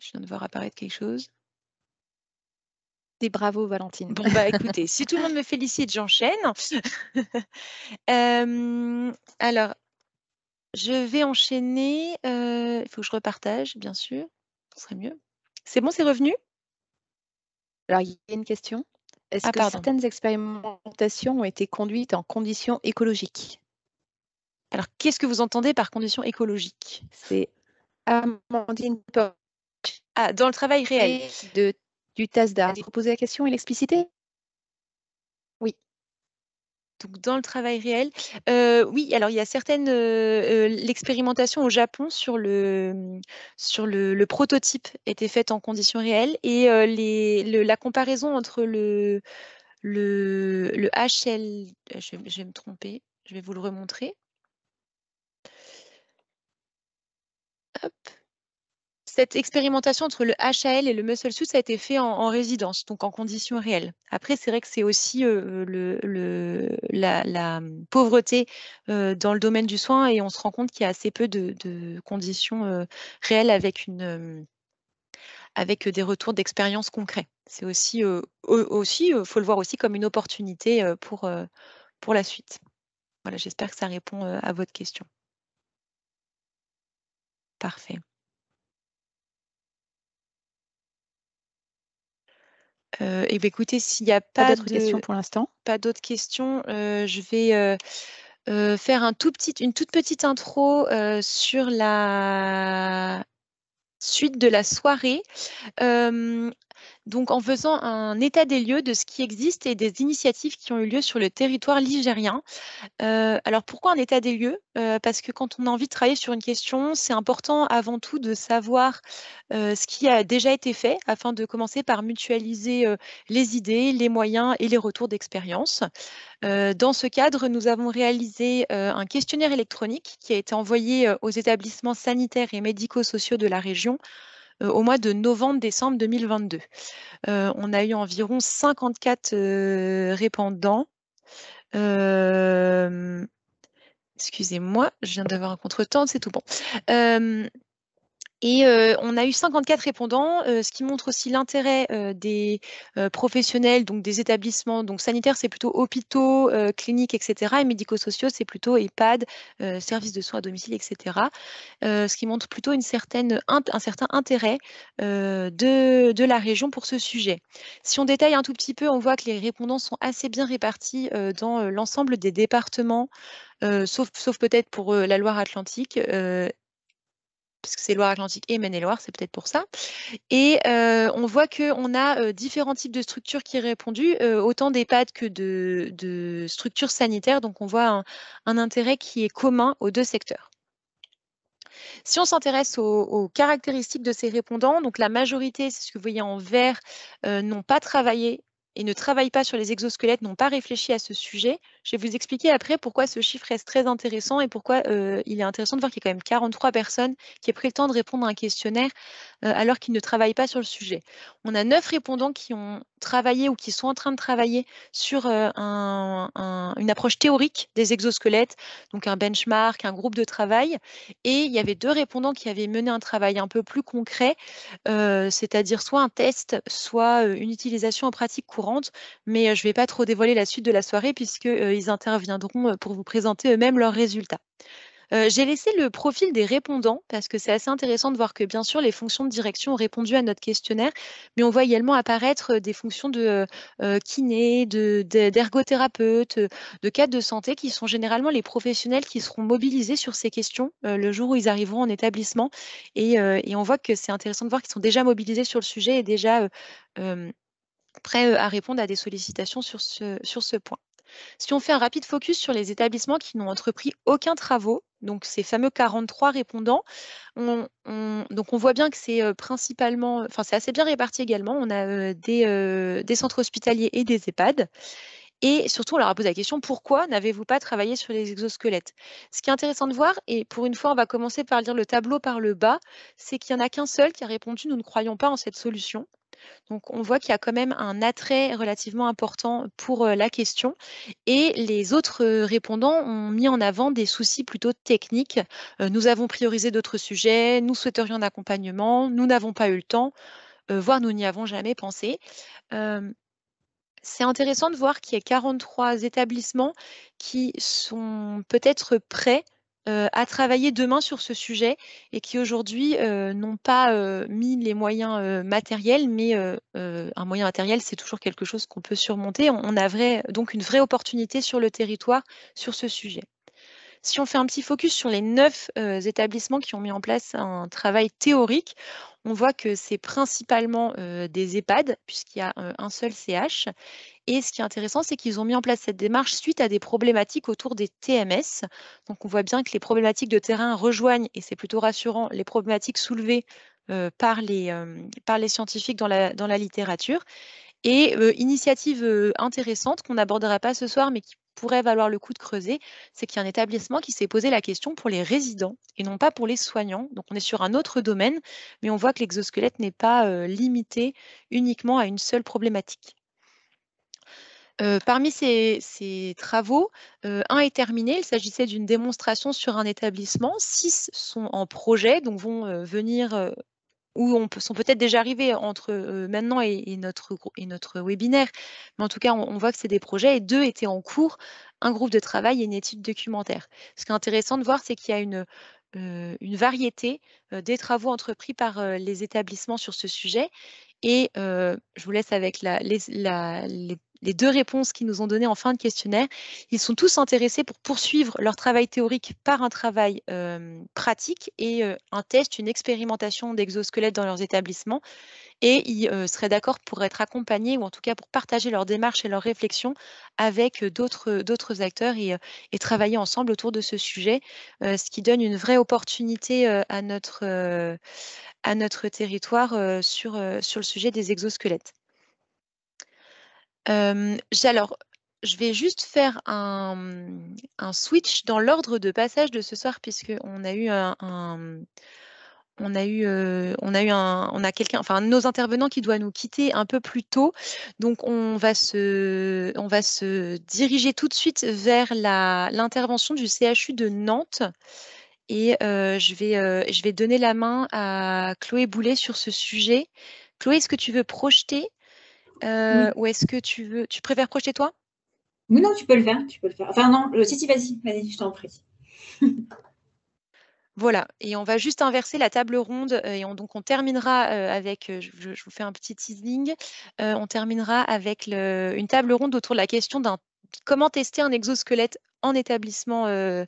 Je viens de voir apparaître quelque chose. Des bravo, Valentine. Bon, bah écoutez, si tout le monde me félicite, j'enchaîne. [laughs] Euh, alors, je vais enchaîner. Euh, il faut que je repartage, bien sûr. Ce serait mieux. C'est bon, c'est revenu Alors, il y a une question. Est-ce ah, que certaines expérimentations ont été conduites en conditions écologiques Alors, qu'est-ce que vous entendez par conditions écologiques C'est Amandine ah, dans le travail réel. De, du TASDA. Vous proposé la question et Oui. donc dans le travail réel. Euh, oui, alors il y a certaines euh, euh, l'expérimentation au Japon sur le sur le, prototype était faite en conditions réelles et les, la comparaison entre le le, HL, je, je, vais me tromper, je vais vous le remontrer. Hop. Cette expérimentation entre le HAL et le muscle suit, ça a été fait en, résidence, donc en conditions réelles. Après, c'est vrai que c'est aussi euh, la, hum, pauvreté euh, dans le domaine du soin et on se rend compte qu'il y a assez peu de, conditions euh, réelles avec, hum, des retours d'expérience concrets. C'est aussi, aussi faut le voir aussi comme une opportunité pour, pour la suite. Voilà, j'espère que ça répond à votre question. Parfait. Bah, écoutez, s'il n'y a pas, d'autres questions pour l'instant. Pas d'autres questions. je vais faire une toute petite intro sur la suite de la soirée donc en faisant un état des lieux de ce qui existe et des initiatives qui ont eu lieu sur le territoire ligérien. Euh, alors pourquoi un état des lieux euh, Parce que quand on a envie de travailler sur une question, c'est important avant tout de savoir euh, ce qui a déjà été fait afin de commencer par mutualiser les idées, les moyens et les retours d'expérience. dans ce cadre, nous avons réalisé un questionnaire électronique qui a été envoyé aux établissements sanitaires et médico-sociaux de la région euh, au mois de novembre-décembre 2022. Euh, on a eu environ 54 euh, répandants. Excusez-moi, je viens d'avoir un contretemps, c'est tout bon. Et euh, on a eu 54 répondants, euh, ce qui montre aussi l'intérêt euh, des professionnels, donc des établissements. Donc sanitaires, c'est plutôt hôpitaux, cliniques, etc. Et médico-sociaux, c'est plutôt EHPAD, services de soins à domicile, etc. ce qui montre plutôt une certaine, un, certain intérêt de, la région pour ce sujet. Si on détaille un tout petit peu, on voit que les répondants sont assez bien répartis dans l'ensemble des départements, sauf, sauf peut-être pour la Loire-Atlantique puisque c'est Loire-Atlantique et Maine-et-Loire, c'est peut-être pour ça. Et euh, on voit qu'on a euh, différents types de structures qui ont répondu, euh, autant d'EHPAD que de, structures sanitaires. Donc on voit un, intérêt qui est commun aux deux secteurs. Si on s'intéresse aux, caractéristiques de ces répondants, donc la majorité, c'est ce que vous voyez en vert, n'ont pas travaillé et ne travaillent pas sur les exosquelettes, n'ont pas réfléchi à ce sujet. Je vais vous expliquer après pourquoi ce chiffre reste très intéressant et pourquoi euh, il est intéressant de voir qu'il y a quand même 43 personnes qui pris le temps de répondre à un questionnaire euh, alors qu'ils ne travaillent pas sur le sujet. On a neuf répondants qui ont travaillé ou qui sont en train de travailler sur euh, une approche théorique des exosquelettes, donc un benchmark, un groupe de travail. Et il y avait deux répondants qui avaient mené un travail un peu plus concret, c'est-à-dire soit un test, soit une utilisation en pratique courante. Mais je ne vais pas trop dévoiler la suite de la soirée puisque ils interviendront euh, pour vous présenter eux-mêmes leurs résultats. Euh, j'ai laissé le profil des répondants parce que c'est assez intéressant de voir que bien sûr les fonctions de direction ont répondu à notre questionnaire, mais on voit également apparaître euh, des fonctions de kiné, de, de, de cadre de santé qui sont généralement les professionnels qui seront mobilisés sur ces questions le jour où ils arriveront en établissement. Et, on voit que c'est intéressant de voir qu'ils sont déjà mobilisés sur le sujet et déjà prêts à répondre à des sollicitations sur ce point. Si on fait un rapide focus sur les établissements qui n'ont entrepris aucun travaux, donc ces fameux 43 répondants, on, donc on voit bien que c'est euh, principalement, enfin c'est assez bien réparti également. On a euh, des, euh, des centres hospitaliers et des EHPAD. Et surtout, on leur a posé la question pourquoi n'avez-vous pas travaillé sur les exosquelettes Ce qui est intéressant de voir, et pour une fois, on va commencer par lire le tableau par le bas, c'est qu'il n'y en a qu'un seul qui a répondu nous ne croyons pas en cette solution. Donc on voit qu'il y a quand même un attrait relativement important pour la question et les autres répondants ont mis en avant des soucis plutôt techniques. Nous avons priorisé d'autres sujets, nous souhaiterions un accompagnement, nous n'avons pas eu le temps, voire nous n'y avons jamais pensé. C'est intéressant de voir qu'il y a 43 établissements qui sont peut-être prêts euh, à travailler demain sur ce sujet et qui aujourd'hui euh, n'ont pas euh, mis les moyens matériels, mais un moyen matériel, c'est toujours quelque chose qu'on peut surmonter. On, a donc une vraie opportunité sur le territoire sur ce sujet. Si on fait un petit focus sur les neuf euh, établissements qui ont mis en place un travail théorique, on voit que c'est principalement euh, des EHPAD, puisqu'il y a euh, un seul CH. Et ce qui est intéressant, c'est qu'ils ont mis en place cette démarche suite à des problématiques autour des TMS. Donc on voit bien que les problématiques de terrain rejoignent, et c'est plutôt rassurant, les problématiques soulevées par, les, par, les, scientifiques dans la, dans la littérature. Et initiative intéressante qu'on n'abordera pas ce soir, mais qui pourrait valoir le coup de creuser, c'est qu'il y a un établissement qui s'est posé la question pour les résidents et non pas pour les soignants. Donc on est sur un autre domaine, mais on voit que l'exosquelette n'est pas euh, limité uniquement à une seule problématique. Euh, parmi ces, travaux, euh, un est terminé. Il s'agissait d'une démonstration sur un établissement. Six sont en projet, donc vont venir où on sont peut-être déjà arrivés entre euh, maintenant et, notre, webinaire. Mais en tout cas, on, voit que c'est des projets et deux étaient en cours, un groupe de travail et une étude documentaire. Ce qui est intéressant de voir, c'est qu'il y a une, euh, variété euh, des travaux entrepris par les établissements sur ce sujet et euh, je vous laisse avec les, deux réponses qu'ils nous ont données en fin de questionnaire. Ils sont tous intéressés pour poursuivre leur travail théorique par un travail euh, pratique et euh, un test, une expérimentation d'exosquelettes dans leurs établissements. Et ils seraient d'accord pour être accompagnés ou en tout cas pour partager leurs démarches et leurs réflexions avec d'autres acteurs et, travailler ensemble autour de ce sujet, ce qui donne une vraie opportunité à notre à notre territoire euh, sur, euh, sur le sujet des exosquelettes. Euh, alors, je vais juste faire un, switch dans l'ordre de passage de ce soir, puisqu'on a eu un, on a eu, on a eu un, on a quelqu'un, enfin nos intervenants qui doit nous quitter un peu plus tôt. Donc on va se, on va se diriger tout de suite vers l'intervention du CHU de Nantes et euh, je, vais, euh, je vais donner la main à Chloé Boulet sur ce sujet. Chloé, est-ce que tu veux projeter euh, ou est-ce que tu veux tu préfères projeter toi non, tu peux le faire, tu peux le faire. Enfin non, si si vas-y, vas-y, je t'en prie. [laughs] voilà, et on va juste inverser la table ronde et on, donc on terminera avec, je, vous fais un petit teasing, on terminera avec une table ronde autour de la question d'un comment tester un exosquelette en établissement, euh,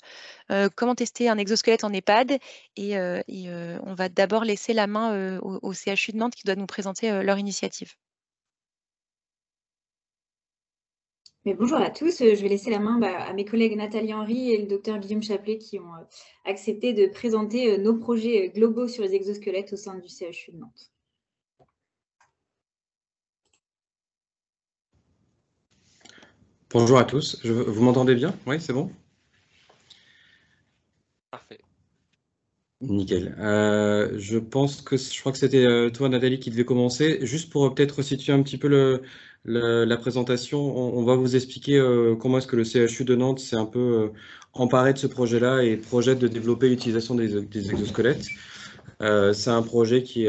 euh, comment tester un exosquelette en EHPAD. Et, euh, on va d'abord laisser la main au, CHU de Nantes qui doit nous présenter leur initiative. Mais bonjour à tous, je vais laisser la main bah, à mes collègues Nathalie Henry et le docteur Guillaume Chaplet qui ont accepté de présenter nos projets globaux sur les exosquelettes au sein du CHU de Nantes. Bonjour à tous, vous m'entendez bien Oui, c'est bon Parfait. Nickel. Euh, je pense que je crois que c'était euh, toi, Nathalie, qui devait commencer. Juste pour euh, peut-être situer un petit peu la présentation, on, va vous expliquer comment est-ce que le CHU de Nantes s'est un peu emparé de ce projet-là et projette de développer l'utilisation des, exosquelettes. c'est un projet qui,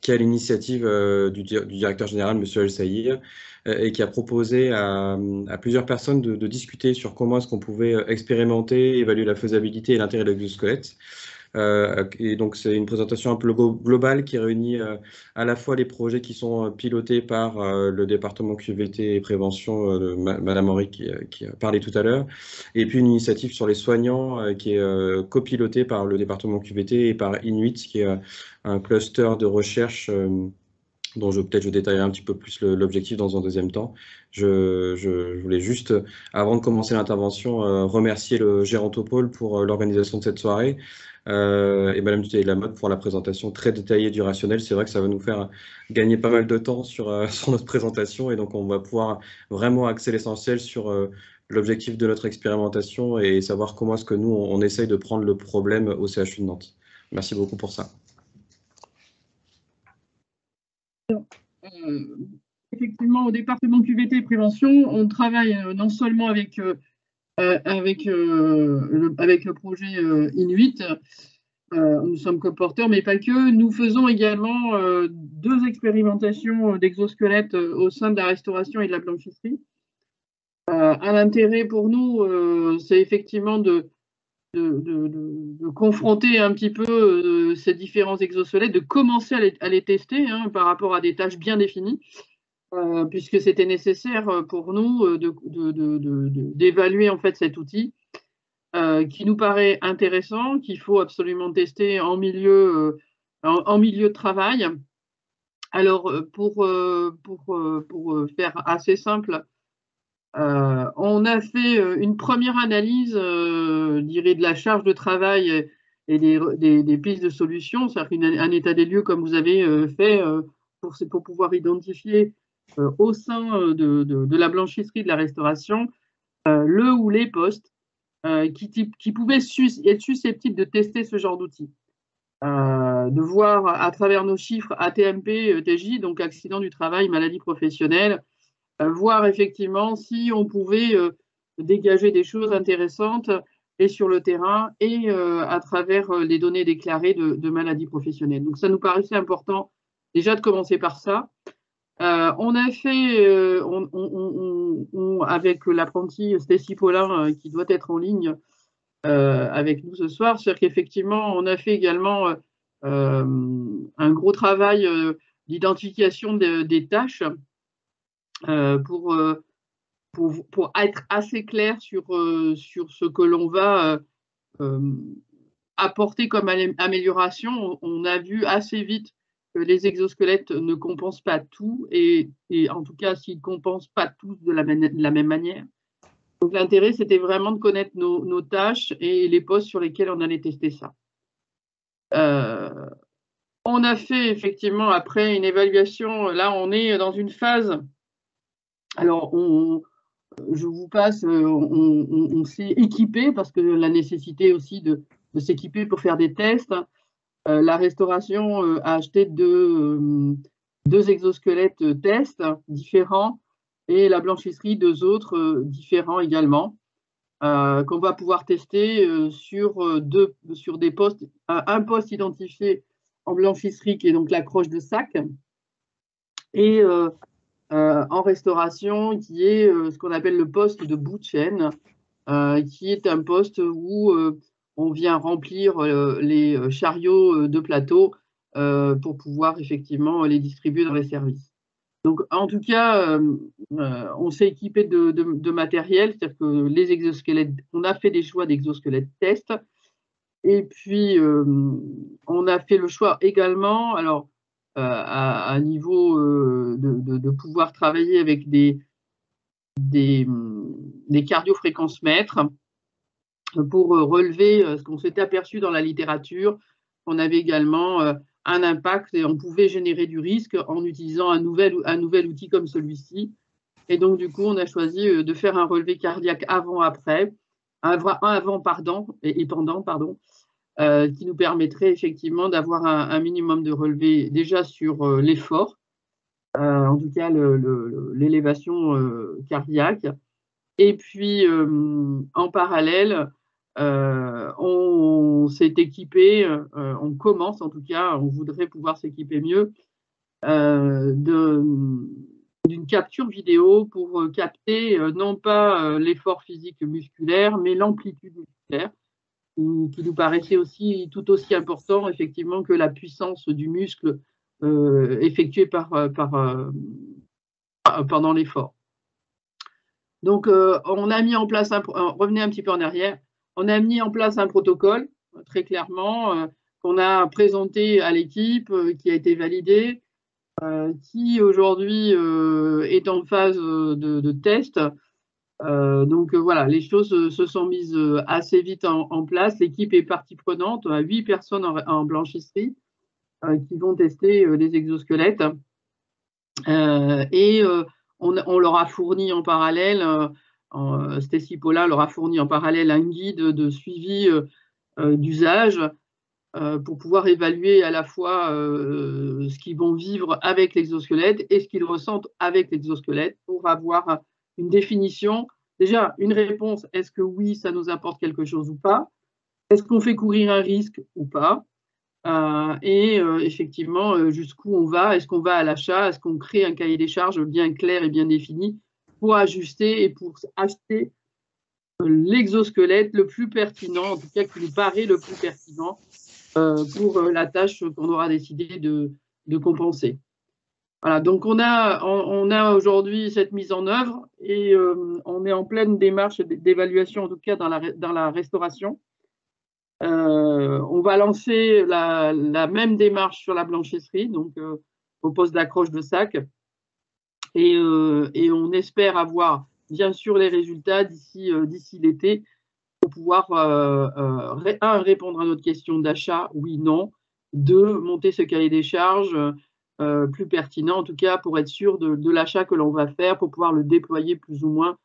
qui est l'initiative du, directeur général, M. El Saïd, euh, et qui a proposé à, plusieurs personnes de, discuter sur comment est-ce qu'on pouvait euh, expérimenter, évaluer la faisabilité et l'intérêt de l'exosquelette. Euh, et donc c'est une présentation un peu globale qui réunit à la fois les projets qui sont pilotés par le département QVT et prévention de Madame Henri qui, qui, a parlé tout à l'heure, et puis une initiative sur les soignants qui est copilotée par le département QVT et par Inuit qui est un cluster de recherche dont je peut-être je détaillerai un petit peu plus l'objectif dans un deuxième temps. Je, je, voulais juste, avant de commencer l'intervention, euh, remercier le gérant Topol pour euh, l'organisation de cette soirée euh, et Madame Dutay-Lamotte pour la présentation très détaillée du rationnel. C'est vrai que ça va nous faire gagner pas mal de temps sur, [laughs] sur notre présentation et donc on va pouvoir vraiment axer l'essentiel sur l'objectif de notre expérimentation et savoir comment est-ce que nous, on, on essaye de prendre le problème au CHU de Nantes. Merci beaucoup pour ça. Euh, effectivement, au département QVT Prévention, on travaille euh, non seulement avec, euh, avec, le, avec le projet Inuit, nous sommes co-porteurs, mais pas que. Nous faisons également deux expérimentations d'exosquelettes au sein de la restauration et de la blanchisserie. un intérêt pour nous, c'est effectivement de, de, confronter un petit peu euh, ces différents exosolètes, de commencer à les, tester hein, par rapport à des tâches bien définies, euh, puisque c'était nécessaire euh, pour nous d'évaluer en fait cet outil qui nous paraît intéressant, qu'il faut absolument tester en milieu, de travail. Alors pour faire assez simple, euh, on a fait euh, une première analyse, euh, de la charge de travail et, des, pistes de solutions, c'est-à-dire un état des lieux comme vous avez fait pour, pouvoir identifier au sein de, la blanchisserie, de la restauration, le ou les postes qui, pouvaient être susceptibles de tester ce genre d'outils. de voir à travers nos chiffres ATMP, e TJ, donc accident du travail, maladie professionnelle, euh, voir effectivement si on pouvait euh, dégager des choses intéressantes et sur le terrain et euh, à travers les données déclarées de, maladies professionnelles. Donc ça nous paraissait important déjà de commencer par ça. on a fait, avec l'apprenti Stacy Paulin, qui doit être en ligne avec nous ce soir, c'est-à-dire qu'effectivement, on a fait également un gros travail d'identification des tâches euh, pour, euh, pour, pour, être assez clair sur, euh, sur ce que l'on va apporter comme amélioration. On a vu assez vite que les exosquelettes ne compensent pas tout, et, et en tout cas, s'ils ne compensent pas tous de la, même, de la même manière. Donc l'intérêt, c'était vraiment de connaître nos, nos, tâches et les postes sur lesquels on allait tester ça. on a fait effectivement après une évaluation, là on est dans une phase alors, euh, je vous passe, euh, on, s'est équipé parce que la nécessité aussi de, s'équiper pour faire des tests. Euh, la restauration a acheté deux, deux exosquelettes tests différents et la blanchisserie deux autres différents également qu'on va pouvoir tester sur, deux, sur des postes, un poste identifié en blanchisserie qui est donc la croche de sac et euh, en restauration, qui est euh, ce qu'on appelle le poste de bout de chaîne, euh, qui est un poste où on vient remplir les chariots de plateau pour pouvoir effectivement les distribuer dans les services. Donc, en tout cas, on s'est équipé de, matériel, c'est-à-dire que les exosquelettes, on a fait des choix d'exosquelettes test, et puis on a fait le choix également, alors euh, à, un niveau euh, de, pouvoir travailler avec des, des, mm, cardiofréquences mètres euh, pour relever ce qu'on s'était aperçu dans la littérature. On avait également un impact et on pouvait générer du risque en utilisant un nouvel, un nouvel outil comme celui-ci. Et donc, du coup, on a choisi de faire un relevé cardiaque avant-après, avant, avant pardon, et pendant, pardon, euh, qui nous permettrait effectivement d'avoir un, minimum de relevé déjà sur euh, l'effort, euh, en tout cas l'élévation cardiaque. Et puis, en parallèle, on, on s'est équipé, on commence en tout cas, on voudrait pouvoir s'équiper mieux d'une capture vidéo pour capter non pas l'effort physique musculaire, mais l'amplitude musculaire qui nous paraissait aussi tout aussi important effectivement que la puissance du muscle euh, effectuée euh, euh, pendant l'effort. Donc on a mis en place un revenez un petit peu en arrière, on a mis en place un protocole très clairement qu'on a présenté à l'équipe, qui a été validé, qui aujourd'hui est en phase de test euh, donc euh, voilà, les choses euh, se sont mises assez vite en, place. L'équipe est partie prenante. On a huit personnes en, blanchisserie qui vont tester les exosquelettes. et on, leur a fourni en parallèle, en, Paula leur a fourni en parallèle un guide de suivi d'usage pour pouvoir évaluer à la fois ce qu'ils vont vivre avec l'exosquelette et ce qu'ils ressentent avec l'exosquelette pour avoir une définition, déjà une réponse, est-ce que oui, ça nous apporte quelque chose ou pas Est-ce qu'on fait courir un risque ou pas euh, Et euh, effectivement, euh, jusqu'où on va Est-ce qu'on va à l'achat Est-ce qu'on crée un cahier des charges bien clair et bien défini pour ajuster et pour acheter l'exosquelette le plus pertinent, en tout cas qui nous paraît le plus pertinent pour la tâche qu'on aura décidé de compenser. Voilà, donc on a, aujourd'hui cette mise en œuvre et euh, on est en pleine démarche d'évaluation, en tout cas dans la, restauration. Euh, on va lancer la, même démarche sur la blanchisserie, donc euh, au poste d'accroche de sac. Et, on espère avoir bien sûr les résultats d'ici d'ici l'été pour pouvoir, un, répondre à notre question d'achat, oui, non, deux, monter ce cahier des charges euh, plus pertinent, en tout cas pour être sûr de, l'achat que l'on va faire, pour pouvoir le déployer plus ou moins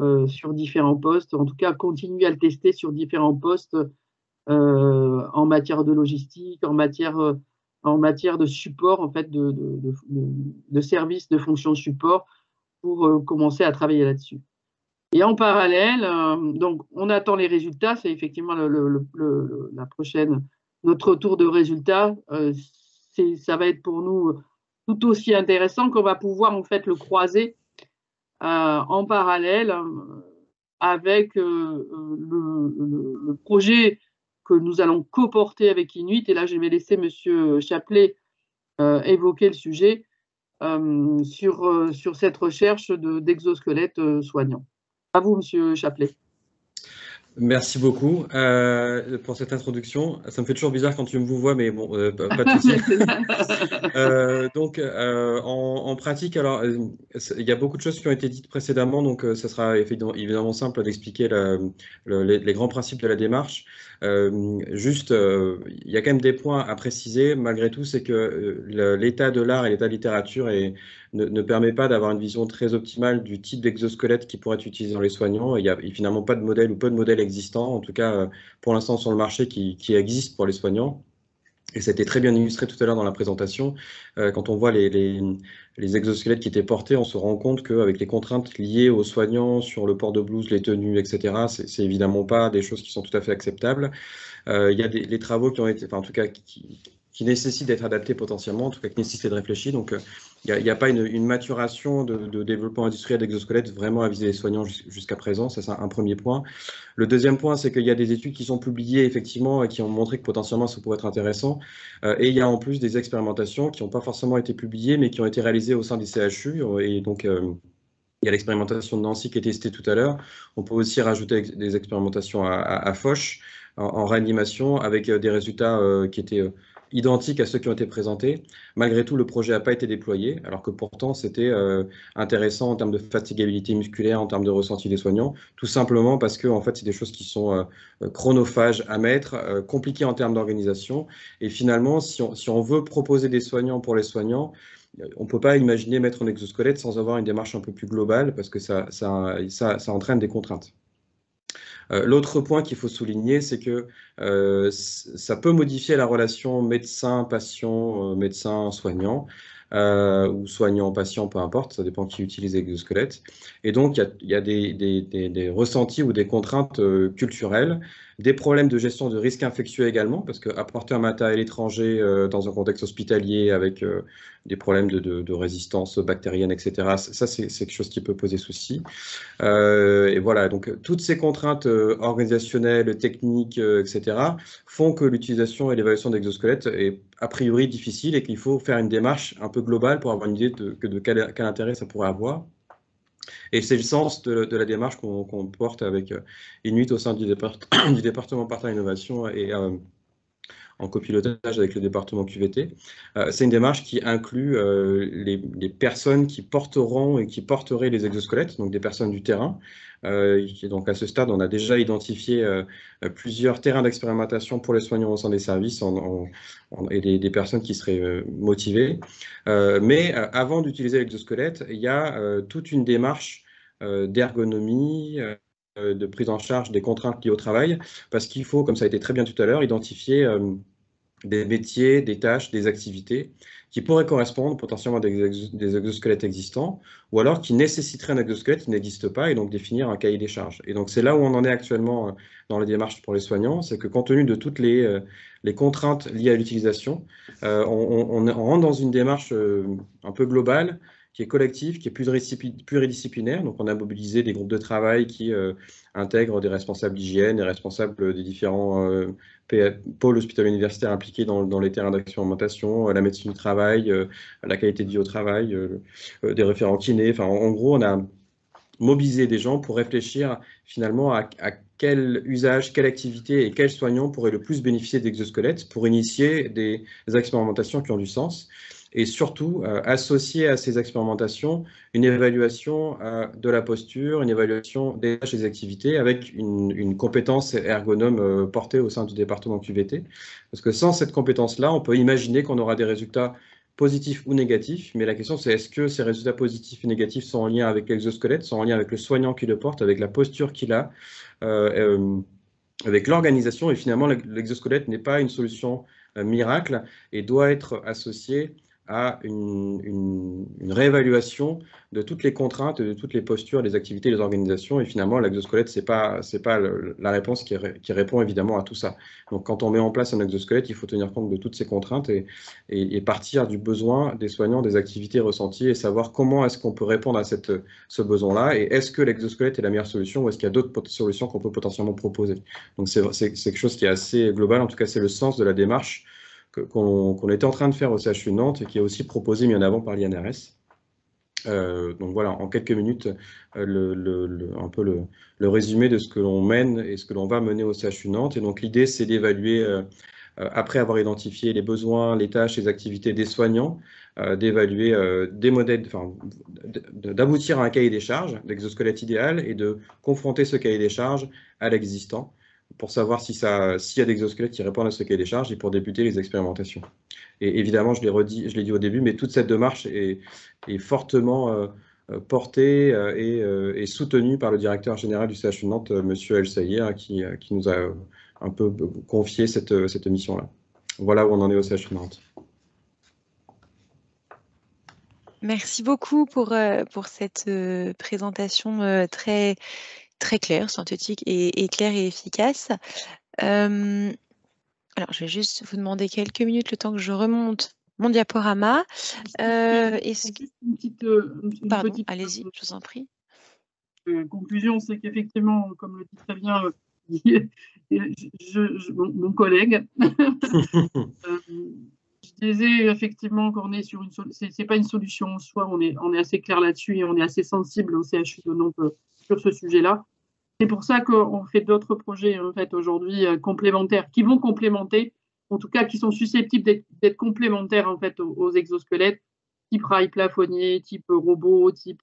euh, sur différents postes, en tout cas continuer à le tester sur différents postes euh, en matière de logistique, en matière, en matière de support, en fait, de, de, de services, de fonctions support, pour commencer à travailler là-dessus. Et en parallèle, donc on attend les résultats, c'est effectivement le, la prochaine notre tour de résultats ça va être pour nous euh, tout aussi intéressant qu'on va pouvoir en fait le croiser euh, en parallèle euh, avec le, projet que nous allons coporter avec Inuit. Et là, je vais laisser Monsieur Chaplet évoquer le sujet sur, sur cette recherche d'exosquelettes soignants. À vous, Monsieur Chaplet. Merci beaucoup euh, pour cette introduction. Ça me fait toujours bizarre quand tu me vois, mais bon, euh, pas de souci. [laughs] Euh, donc, en, pratique, alors, il y a beaucoup de choses qui ont été dites précédemment, donc ça sera évidemment, simple d'expliquer les, grands principes de la démarche. juste, il y a quand même des points à préciser, malgré tout, c'est que l'état de l'art et l'état de littérature est ne, permet pas d'avoir une vision très optimale du type d'exosquelette qui pourrait être utilisé dans les soignants. Il n'y a, finalement pas de modèle ou pas de modèles existants, en tout cas euh, pour l'instant sur le marché, qui, existe pour les soignants. Et ça a été très bien illustré tout à l'heure dans la présentation. Euh, quand on voit les, exosquelettes qui étaient portés, on se rend compte qu'avec les contraintes liées aux soignants sur le port de blouse, les tenues, etc., c'est évidemment pas des choses qui sont tout à fait acceptables. Euh, il y a des, travaux qui ont été, en tout cas, qui, qui nécessite d'être adapté potentiellement, en tout cas qui nécessite de réfléchir. Donc, il euh, n'y a, pas une, maturation de, développement industriel d'exosquelettes vraiment à viser les soignants jusqu'à présent. Ça, c'est un, premier point. Le deuxième point, c'est qu'il y a des études qui sont publiées effectivement et qui ont montré que potentiellement ça pourrait être intéressant. Euh, et il y a en plus des expérimentations qui n'ont pas forcément été publiées, mais qui ont été réalisées au sein des CHU et donc. Euh, il y a l'expérimentation de Nancy qui été testée tout à l'heure. On peut aussi rajouter des expérimentations à, Foch en, réanimation avec des résultats qui étaient identiques à ceux qui ont été présentés. Malgré tout, le projet n'a pas été déployé, alors que pourtant c'était euh, intéressant en termes de fatigabilité musculaire, en termes de ressenti des soignants, tout simplement parce que en fait, c'est des choses qui sont euh, euh, chronophages à mettre, compliquées en termes d'organisation. Et finalement, si on, veut proposer des soignants pour les soignants, on ne peut pas imaginer mettre en exosquelette sans avoir une démarche un peu plus globale, parce que ça, ça entraîne des contraintes. Euh, l'autre point qu'il faut souligner, c'est que euh, ça peut modifier la relation médecin-patient, euh, médecin-soignant. ou soignant, patient, peu importe, ça dépend qui utilise l'exosquelette. Et donc, il y a, des, ressentis ou des contraintes culturelles des problèmes de gestion de risques infectieux également, parce qu'apporter un matériel à l'étranger euh, dans un contexte hospitalier avec euh, des problèmes de, résistance bactérienne, etc., ça, c'est quelque chose qui peut poser souci. Euh, et voilà, donc toutes ces contraintes organisationnelles, techniques, etc., font que l'utilisation et l'évaluation d'exosquelettes est a priori difficile et qu'il faut faire une démarche un peu globale pour avoir une idée de, quel intérêt ça pourrait avoir. Et c'est le sens de, la démarche qu'on porte avec euh, Inuit au sein du, [coughs] département Partage Innovation et euh, en copilotage avec le département QVT. Euh, c'est une démarche qui inclut les, les, personnes qui porteront et qui porteraient les exosquelettes, donc des personnes du terrain, euh, donc à ce stade, on a déjà identifié euh, plusieurs terrains d'expérimentation pour les soignants au sein des services et des, des, personnes qui seraient euh, motivées. mais avant d'utiliser l'exosquelette, il y a toute une démarche d'ergonomie, de prise en charge des contraintes liées au travail, parce qu'il faut, comme ça a été très bien tout à l'heure, identifier des métiers, des tâches, des activités qui pourraient correspondre potentiellement à des, exosquelettes existants, ou alors qui nécessiteraient un exosquelette qui n'existe pas, et donc définir un cahier des charges. Et donc c'est là où on en est actuellement euh, dans les démarches pour les soignants, c'est que compte tenu de toutes les, euh, les contraintes liées à l'utilisation, euh, on, rentre dans une démarche un peu globale, qui est collective, qui est pluridisciplinaire. Donc, on a mobilisé des groupes de travail qui intègrent des responsables d'hygiène, des responsables des différents pôle hospital universitaire impliqué dans, les terrains d'expérimentation, euh, la médecine du travail, euh, la qualité de vie au travail, euh, des référents kinés. Enfin, en, gros, on a mobilisé des gens pour réfléchir finalement à, quel usage, quelle activité et quel soignant pourrait le plus bénéficier d'exosquelettes pour initier des expérimentations qui ont du sens et surtout euh, associer à ces expérimentations une évaluation euh, de la posture, une évaluation des activités avec une, compétence ergonome euh, portée au sein du département QVT. Parce que sans cette compétence-là, on peut imaginer qu'on aura des résultats positifs ou négatifs, mais la question c'est est-ce que ces résultats positifs et négatifs sont en lien avec l'exosquelette, sont en lien avec le soignant qui le porte, avec la posture qu'il a, avec l'organisation, et finalement l'exosquelette n'est pas une solution miracle et doit être associé à une, réévaluation de toutes les contraintes, de toutes les postures, des activités, les organisations. Et finalement, l'exosquelette, ce n'est pas, pas la réponse qui, répond évidemment à tout ça. Donc, quand on met en place un exosquelette, il faut tenir compte de toutes ces contraintes et, partir du besoin des soignants, des activités ressenties et savoir comment est-ce qu'on peut répondre à cette, ce besoin-là. Et est-ce que l'exosquelette est la meilleure solution ou est-ce qu'il y a d'autres solutions qu'on peut potentiellement proposer Donc, c'est quelque chose qui est assez global. En tout cas, c'est le sens de la démarche qu'on est était en train de faire au CHU Nantes et qui est aussi proposé, mis en avant par l'INRS. Euh, donc voilà, en quelques minutes, euh, un peu le, résumé de ce que l'on mène et ce que l'on va mener au CHU Nantes. Et donc l'idée, c'est d'évaluer, euh, après avoir identifié les besoins, les tâches, les activités des soignants, d'évaluer des modèles, enfin, d'aboutir à un cahier des charges, l'exosquelette idéal, et de confronter ce cahier des charges à l'existant pour savoir s'il y a des exosquelettes qui répondent à ce qu'elle des charges et pour débuter les expérimentations. Et évidemment, je l'ai je l'ai dit au début, mais toute cette démarche est, fortement euh, euh, portée euh, et, soutenue par le directeur général du CHU Nantes, M. El Saïr, hein, qui, nous a un peu confié cette, mission-là. Voilà où on en est au CHU Nantes. Merci beaucoup pour cette présentation très très clair, synthétique et, clair et efficace. alors, je vais juste vous demander quelques minutes le temps que je remonte mon diaporama. Euh, est-ce que... une petite, euh, Pardon, euh, allez-y, je vous en prie. conclusion, c'est qu'effectivement, comme le dit très bien [laughs] mon, collègue, [laughs] je disais effectivement qu'on est sur une, c'est, n'est pas une solution en soi. On est, on est assez clair là-dessus et on est assez sensible au CHU de nombre sur ce sujet-là. C'est pour ça qu'on fait d'autres projets en fait aujourd'hui euh, complémentaires qui vont complémenter, en tout cas qui sont susceptibles d'être complémentaires en fait aux, exosquelettes, type rail plafonnier, type robot, type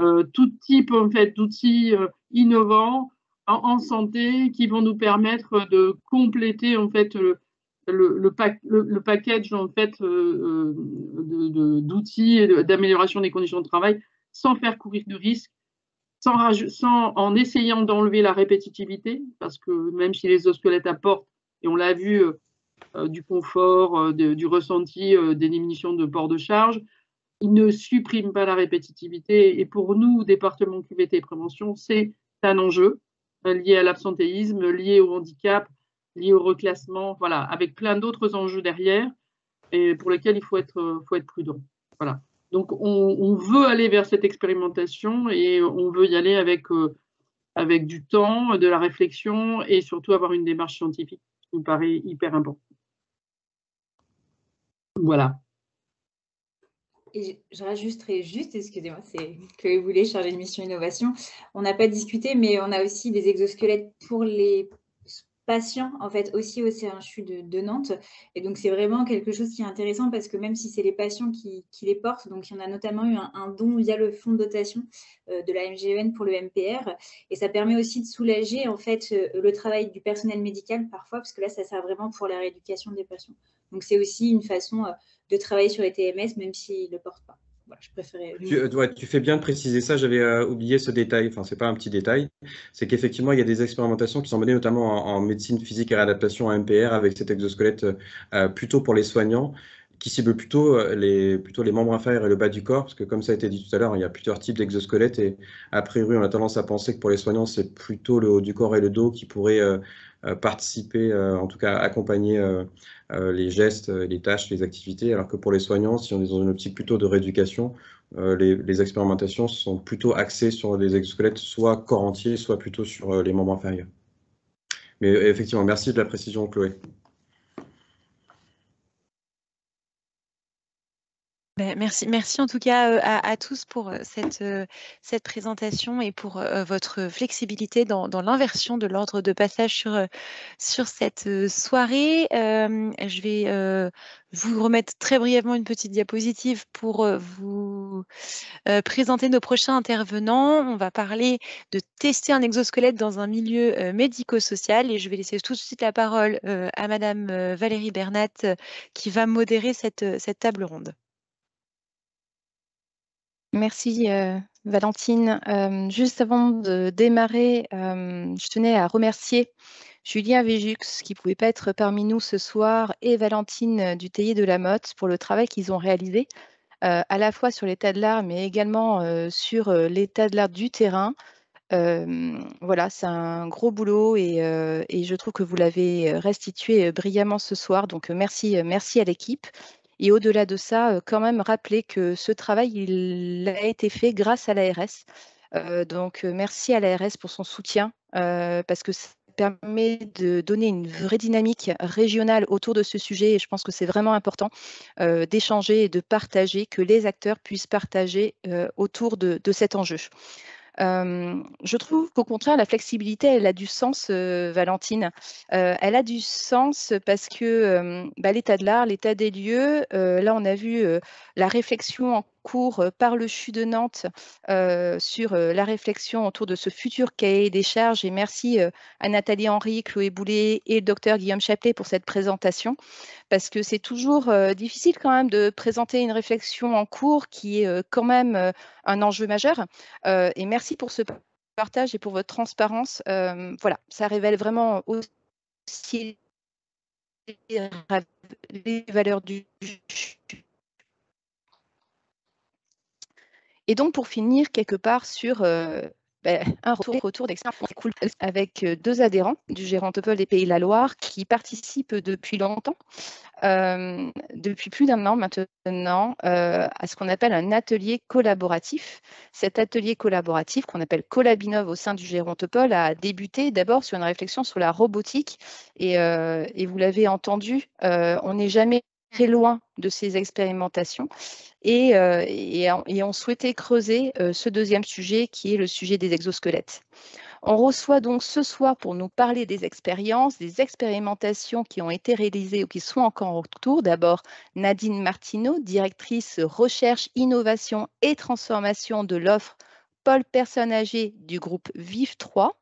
euh, tout type en fait d'outils euh, innovants en, santé qui vont nous permettre de compléter en fait le, package en fait d'outils d'amélioration des conditions de travail sans faire courir de risques en essayant d'enlever la répétitivité, parce que même si les osquelettes apportent, et on l'a vu, euh, euh, du confort, euh, du ressenti, des diminutions de port de charge, ils ne suppriment pas la répétitivité. Et pour nous, département QVT prévention, c'est un enjeu lié à l'absentéisme, lié au handicap, lié au reclassement, voilà, avec plein d'autres enjeux derrière et pour lesquels il faut être, faut être prudent. Voilà. Donc on, veut aller vers cette expérimentation et on veut y aller avec, euh, avec du temps, de la réflexion et surtout avoir une démarche scientifique qui me paraît hyper important. Voilà. Et je rajouterai juste, excusez-moi, c'est que vous voulez charger de mission innovation. On n'a pas discuté, mais on a aussi des exosquelettes pour les patients en fait aussi au CHU de, Nantes. Et donc c'est vraiment quelque chose qui est intéressant parce que même si c'est les patients qui, les portent, donc il y en a notamment eu un, don via le fonds de dotation euh, de la MGEN pour le MPR. Et ça permet aussi de soulager en fait euh, le travail du personnel médical parfois, parce que là ça sert vraiment pour la rééducation des patients. Donc c'est aussi une façon euh, de travailler sur les TMS même s'ils ne le portent pas. Euh, tu, fais bien de préciser ça, j'avais euh, oublié ce détail, enfin c'est pas un petit détail, c'est qu'effectivement il y a des expérimentations qui sont menées notamment en, médecine physique et réadaptation à MPR avec cet exosquelette euh, plutôt pour les soignants qui cible plutôt les, plutôt les membres inférieurs et le bas du corps, parce que comme ça a été dit tout à l'heure, il y a plusieurs types d'exosquelettes et a priori on a tendance à penser que pour les soignants c'est plutôt le haut du corps et le dos qui pourraient participer, en tout cas accompagner euh, euh, les gestes, euh, les tâches, les activités, alors que pour les soignants, si on est dans une optique plutôt de rééducation, euh, les, expérimentations sont plutôt axées sur les exosquelettes, soit corps entier, soit plutôt sur les membres inférieurs. Mais effectivement, merci de la précision, Chloé. Ben, merci, merci en tout cas euh, à, tous pour euh, cette, euh, cette présentation et pour votre flexibilité dans, l'inversion de l'ordre de passage sur, sur cette soirée. je vais vous remettre très brièvement une petite diapositive pour vous présenter nos prochains intervenants. On va parler de tester un exosquelette dans un milieu médico-social et je vais laisser tout de suite la parole à Madame Valérie Bernat qui va modérer cette, cette table ronde. Merci euh, Valentine. Euh, juste avant de démarrer, euh, je tenais à remercier Julien Véjux, qui ne pouvait pas être parmi nous ce soir et Valentine du de la Motte pour le travail qu'ils ont réalisé à la fois sur l'état de l'art mais également sur l'état de l'art du terrain. voilà, c'est un gros boulot et, et, je trouve que vous l'avez restitué brillamment ce soir. Donc merci, merci à l'équipe. Et au-delà de ça, euh, quand même rappeler que ce travail, il a été fait grâce à l'ARS. Euh, donc, euh, merci à l'ARS pour son soutien, parce que ça permet de donner une vraie dynamique régionale autour de ce sujet. Et je pense que c'est vraiment important d'échanger et de partager, que les acteurs puissent partager autour de cet enjeu je trouve qu'au contraire, la flexibilité, elle a du sens, Valentine. elle a du sens parce que bah, l'état de l'art, l'état des lieux, là, on a vu la réflexion en cours par le CHU de Nantes sur la réflexion autour de ce futur cahier des charges. Et merci à Nathalie Henry, Chloé Boulet et le docteur Guillaume Chaplet pour cette présentation, parce que c'est toujours difficile quand même de présenter une réflexion en cours qui est quand même un enjeu majeur. et merci pour ce partage et pour votre transparence. voilà, ça révèle vraiment aussi les valeurs du Et donc, pour finir quelque part sur euh, ben, un retour, retour d'expérience avec euh, deux adhérents du gérant des Pays de la Loire qui participent depuis longtemps, euh, depuis plus d'un an maintenant, à ce qu'on appelle un atelier collaboratif. Cet atelier collaboratif, qu'on appelle Collabinov au sein du gérant a débuté d'abord sur une réflexion sur la robotique. et vous l'avez entendu, on n'est jamais très loin de ces expérimentations et, ont euh, et, on souhaitait creuser euh, ce deuxième sujet qui est le sujet des exosquelettes. On reçoit donc ce soir pour nous parler des expériences, des expérimentations qui ont été réalisées ou qui sont encore en cours. D'abord, Nadine Martineau, directrice recherche, innovation et transformation de l'offre Paul personnes du groupe Vive 3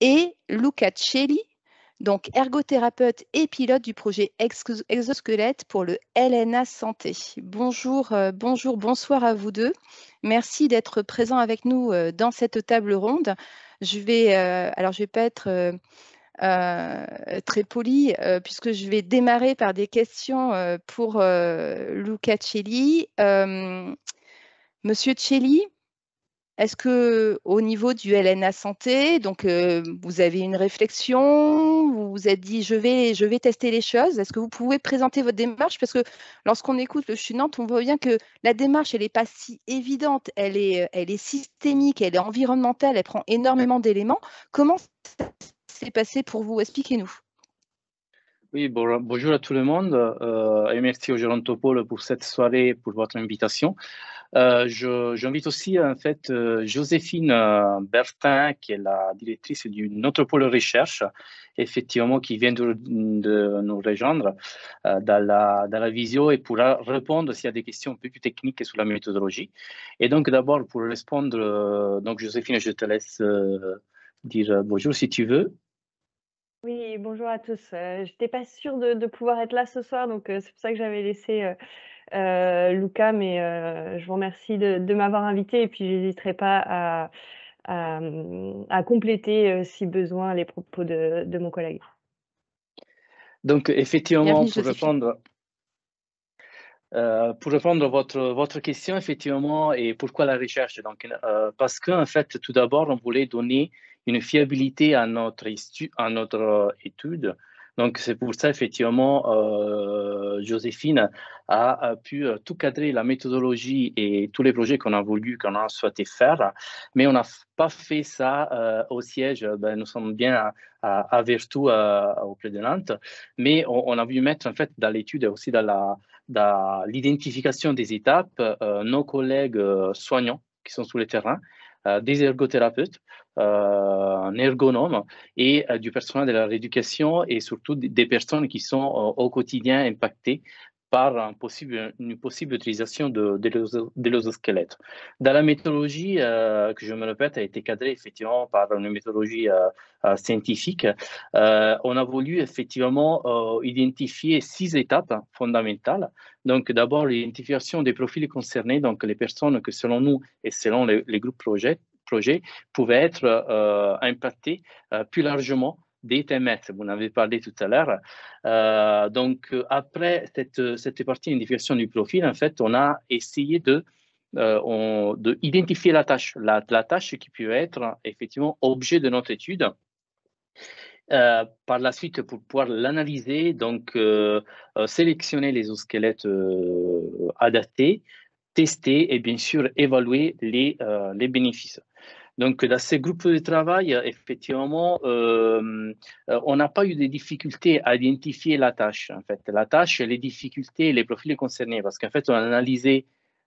et Luca Celli, donc ergothérapeute et pilote du projet Exosquelette pour le LNA Santé. Bonjour, euh, bonjour, bonsoir à vous deux. Merci d'être présents avec nous euh, dans cette table ronde. Je vais, euh, alors je vais pas être très poli puisque je vais démarrer par des questions pour Luca Celli. Monsieur Celli, est-ce que au niveau du LNA santé, donc euh, vous avez une réflexion, vous vous êtes dit je vais je vais tester les choses. Est-ce que vous pouvez présenter votre démarche parce que lorsqu'on écoute le Nantes, on voit bien que la démarche elle n'est pas si évidente, elle est elle est systémique, elle est environnementale, elle prend énormément d'éléments. Comment ça s'est passé pour vous Expliquez-nous. Oui, bonjour à tout le monde euh, et merci au topol pour cette soirée, pour votre invitation. Euh, j'invite aussi en fait euh, Joséphine euh, Bertin, qui est la directrice du Notre Pôle Recherche, effectivement, qui vient de, nous rejoindre dans, la, dans la visio et pourra répondre s'il y a des questions un peu plus techniques sur la méthodologie. Et donc d'abord pour répondre, donc Joséphine, je te laisse dire bonjour si tu veux. Oui, bonjour à tous. je n'étais pas sûre de, de, pouvoir être là ce soir, donc c'est pour ça que j'avais laissé euh, Lucas, mais euh, je vous remercie de, m'avoir invité et puis je n'hésiterai pas à, compléter euh, si besoin les propos de, mon collègue. Donc effectivement, pour répondre, euh, pour répondre à votre, votre question, effectivement, et pourquoi la recherche Donc, Parce qu'en fait, tout d'abord, on voulait donner une fiabilité à notre, à notre étude donc c'est pour ça, effectivement, euh, Joséphine a, pu euh, tout cadrer la méthodologie et tous les projets qu'on a voulu, qu'on a souhaité faire, mais on n'a pas fait ça euh, au siège. Ben, nous sommes bien à, à, à Vertou, auprès de Nantes, mais on, a voulu mettre en fait dans l'étude et aussi dans l'identification des étapes nos collègues soignants qui sont sur le terrain euh, des ergothérapeutes, euh, un ergonome et euh, du personnel de la rééducation et surtout des personnes qui sont au quotidien impactées par possible, une possible utilisation de, de l'ososquelette. Dans la méthodologie, euh, que je me répète, a été cadrée effectivement par une méthodologie euh, euh, scientifique, on a voulu effectivement identifier six étapes fondamentales. Donc d'abord l'identification des profils concernés, donc les personnes que selon nous et selon les, groupes projets projet pouvaient être impactées plus largement des TMS, vous en avez parlé tout à l'heure. Euh, donc, après cette, cette partie d'identification du profil, en fait, on a essayé de, euh, identifier la tâche, la, tâche qui peut être effectivement objet de notre étude. Euh, par la suite, pour pouvoir l'analyser, donc sélectionner les squelettes adaptés, tester et bien sûr évaluer les, les bénéfices. Donc, dans ces groupes de travail, effectivement, euh, on n'a pas eu de difficultés à identifier la tâche, en fait. La tâche, les difficultés, les profils concernés, parce qu'en fait, on a analysé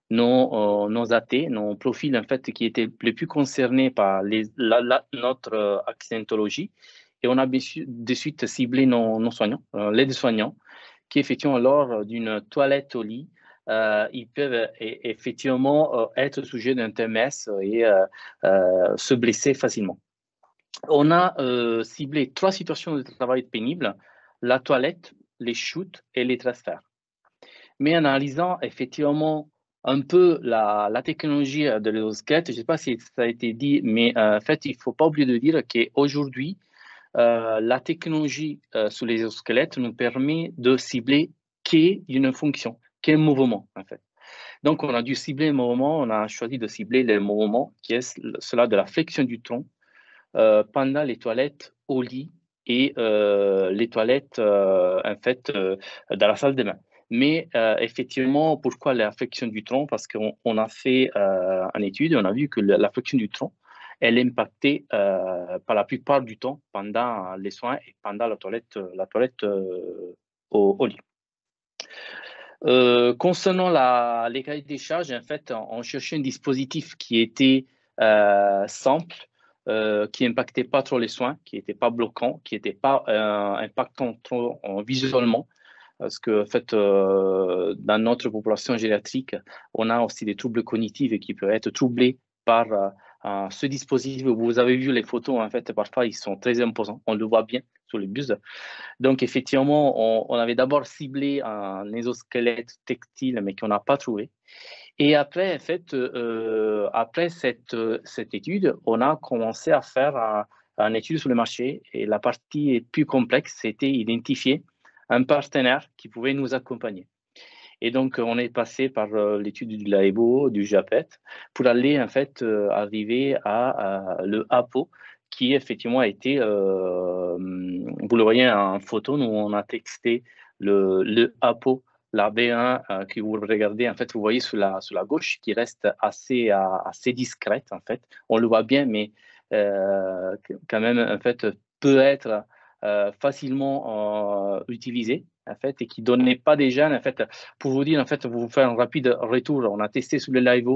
nos, euh, nos athées, nos profils, en fait, qui étaient les plus concernés par les, notre euh, accidentologie. Et on a de suite ciblé nos, soignants, les soignants, qui, effectivement, lors d'une toilette au lit, euh, ils peuvent euh, e-, effectivement euh, être sujets d'un TMS et se blesser facilement. On a ciblé trois situations de travail pénibles, la toilette, les chutes et les transferts. Mais en analysant effectivement un peu la, technologie de l'éosquelette, je ne sais pas si ça a été dit, mais en fait, il ne faut pas oublier de dire qu'aujourd'hui, la technologie sous sur les squelettes nous permet de cibler qu'une fonction mouvement en fait. Donc on a dû cibler un mouvement, on a choisi de cibler le mouvement qui est cela de la flexion du tronc euh, pendant les toilettes au lit et euh, les toilettes euh, en fait dans la salle de bain. Mais effectivement, pourquoi la flexion du tronc Parce qu'on a fait une étude, on a vu que la flexion du tronc, elle est impactée par la plupart du temps pendant les soins et pendant la toilette, la toilette au, au, lit. Euh, concernant la, les des charges, en fait, on, cherchait un dispositif qui était euh, simple, euh, qui n'impactait pas trop les soins, qui n'était pas bloquant, qui n'était pas impactant trop en visuellement. Parce que, en fait, dans notre population gériatrique, on a aussi des troubles cognitifs qui peuvent être troublés par euh, ce dispositif, vous avez vu les photos, en fait, parfois, ils sont très imposants. On le voit bien sur les bus. Donc, effectivement, on, avait d'abord ciblé un exosquelette textile, mais qu'on n'a pas trouvé. Et après, en fait, euh, après cette, cette étude, on a commencé à faire une étude sur le marché. Et la partie plus complexe, c'était identifier un partenaire qui pouvait nous accompagner. Et donc, on est passé par euh, l'étude du LAEBO, du JAPET, pour aller en fait euh, arriver à, le APO, qui effectivement a été, vous euh, le voyez en photo, nous on a texté le, APO, la B1 que vous regardez, en fait, vous voyez sur la, gauche, qui reste assez, assez discrète, en fait. On le voit bien, mais quand même, en fait, peut être facilement utilisé fait, et qui donnait pas des gènes, en fait, pour vous dire, en fait, vous faire un rapide retour, on a testé sur le live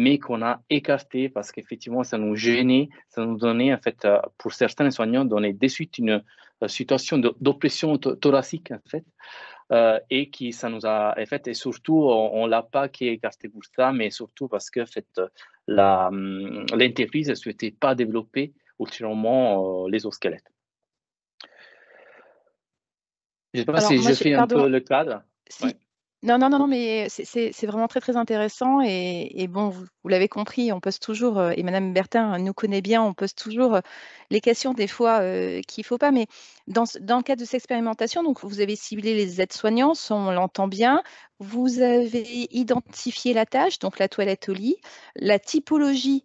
mais qu'on a écarté parce qu'effectivement, ça nous gênait, ça nous donnait, en fait, euh, pour certains soignants, donnait euh, de suite une situation d'oppression thoracique, en fait, euh, et qui ça nous a, en fait, et surtout, on, ne l'a pas qui écarté pour ça, mais surtout parce que, en fait, hum, l'entreprise ne souhaitait pas développer ultérieurement les os squelettes. Je sais pas si je fais un peu le cadre. Non, non, non, non, mais c'est vraiment très, très intéressant. Et, bon, vous, l'avez compris, on pose toujours, euh, et Madame Bertin nous connaît bien, on pose toujours euh, les questions des fois euh, qu'il ne faut pas. Mais dans, le cadre de cette expérimentation, donc vous avez ciblé les aides-soignants, on l'entend bien. Vous avez identifié la tâche, donc la toilette au lit, la typologie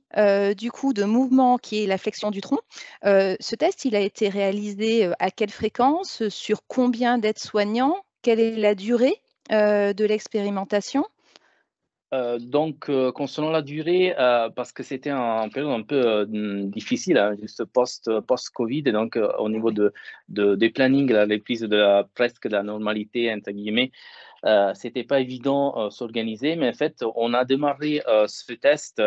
du coup de mouvement qui est la flexion du tronc. ce test, il a été réalisé à quelle fréquence, sur combien d'aides-soignants, quelle est la durée euh, de l'expérimentation euh, donc, euh, concernant la durée, parce que c'était un période un peu mm, difficile, hein, juste post, post-Covid, donc au niveau de, des plannings, la reprise de presque de la normalité, entre guillemets, ce euh, c'était pas évident euh, s'organiser, mais en fait, on a démarré euh, ce test.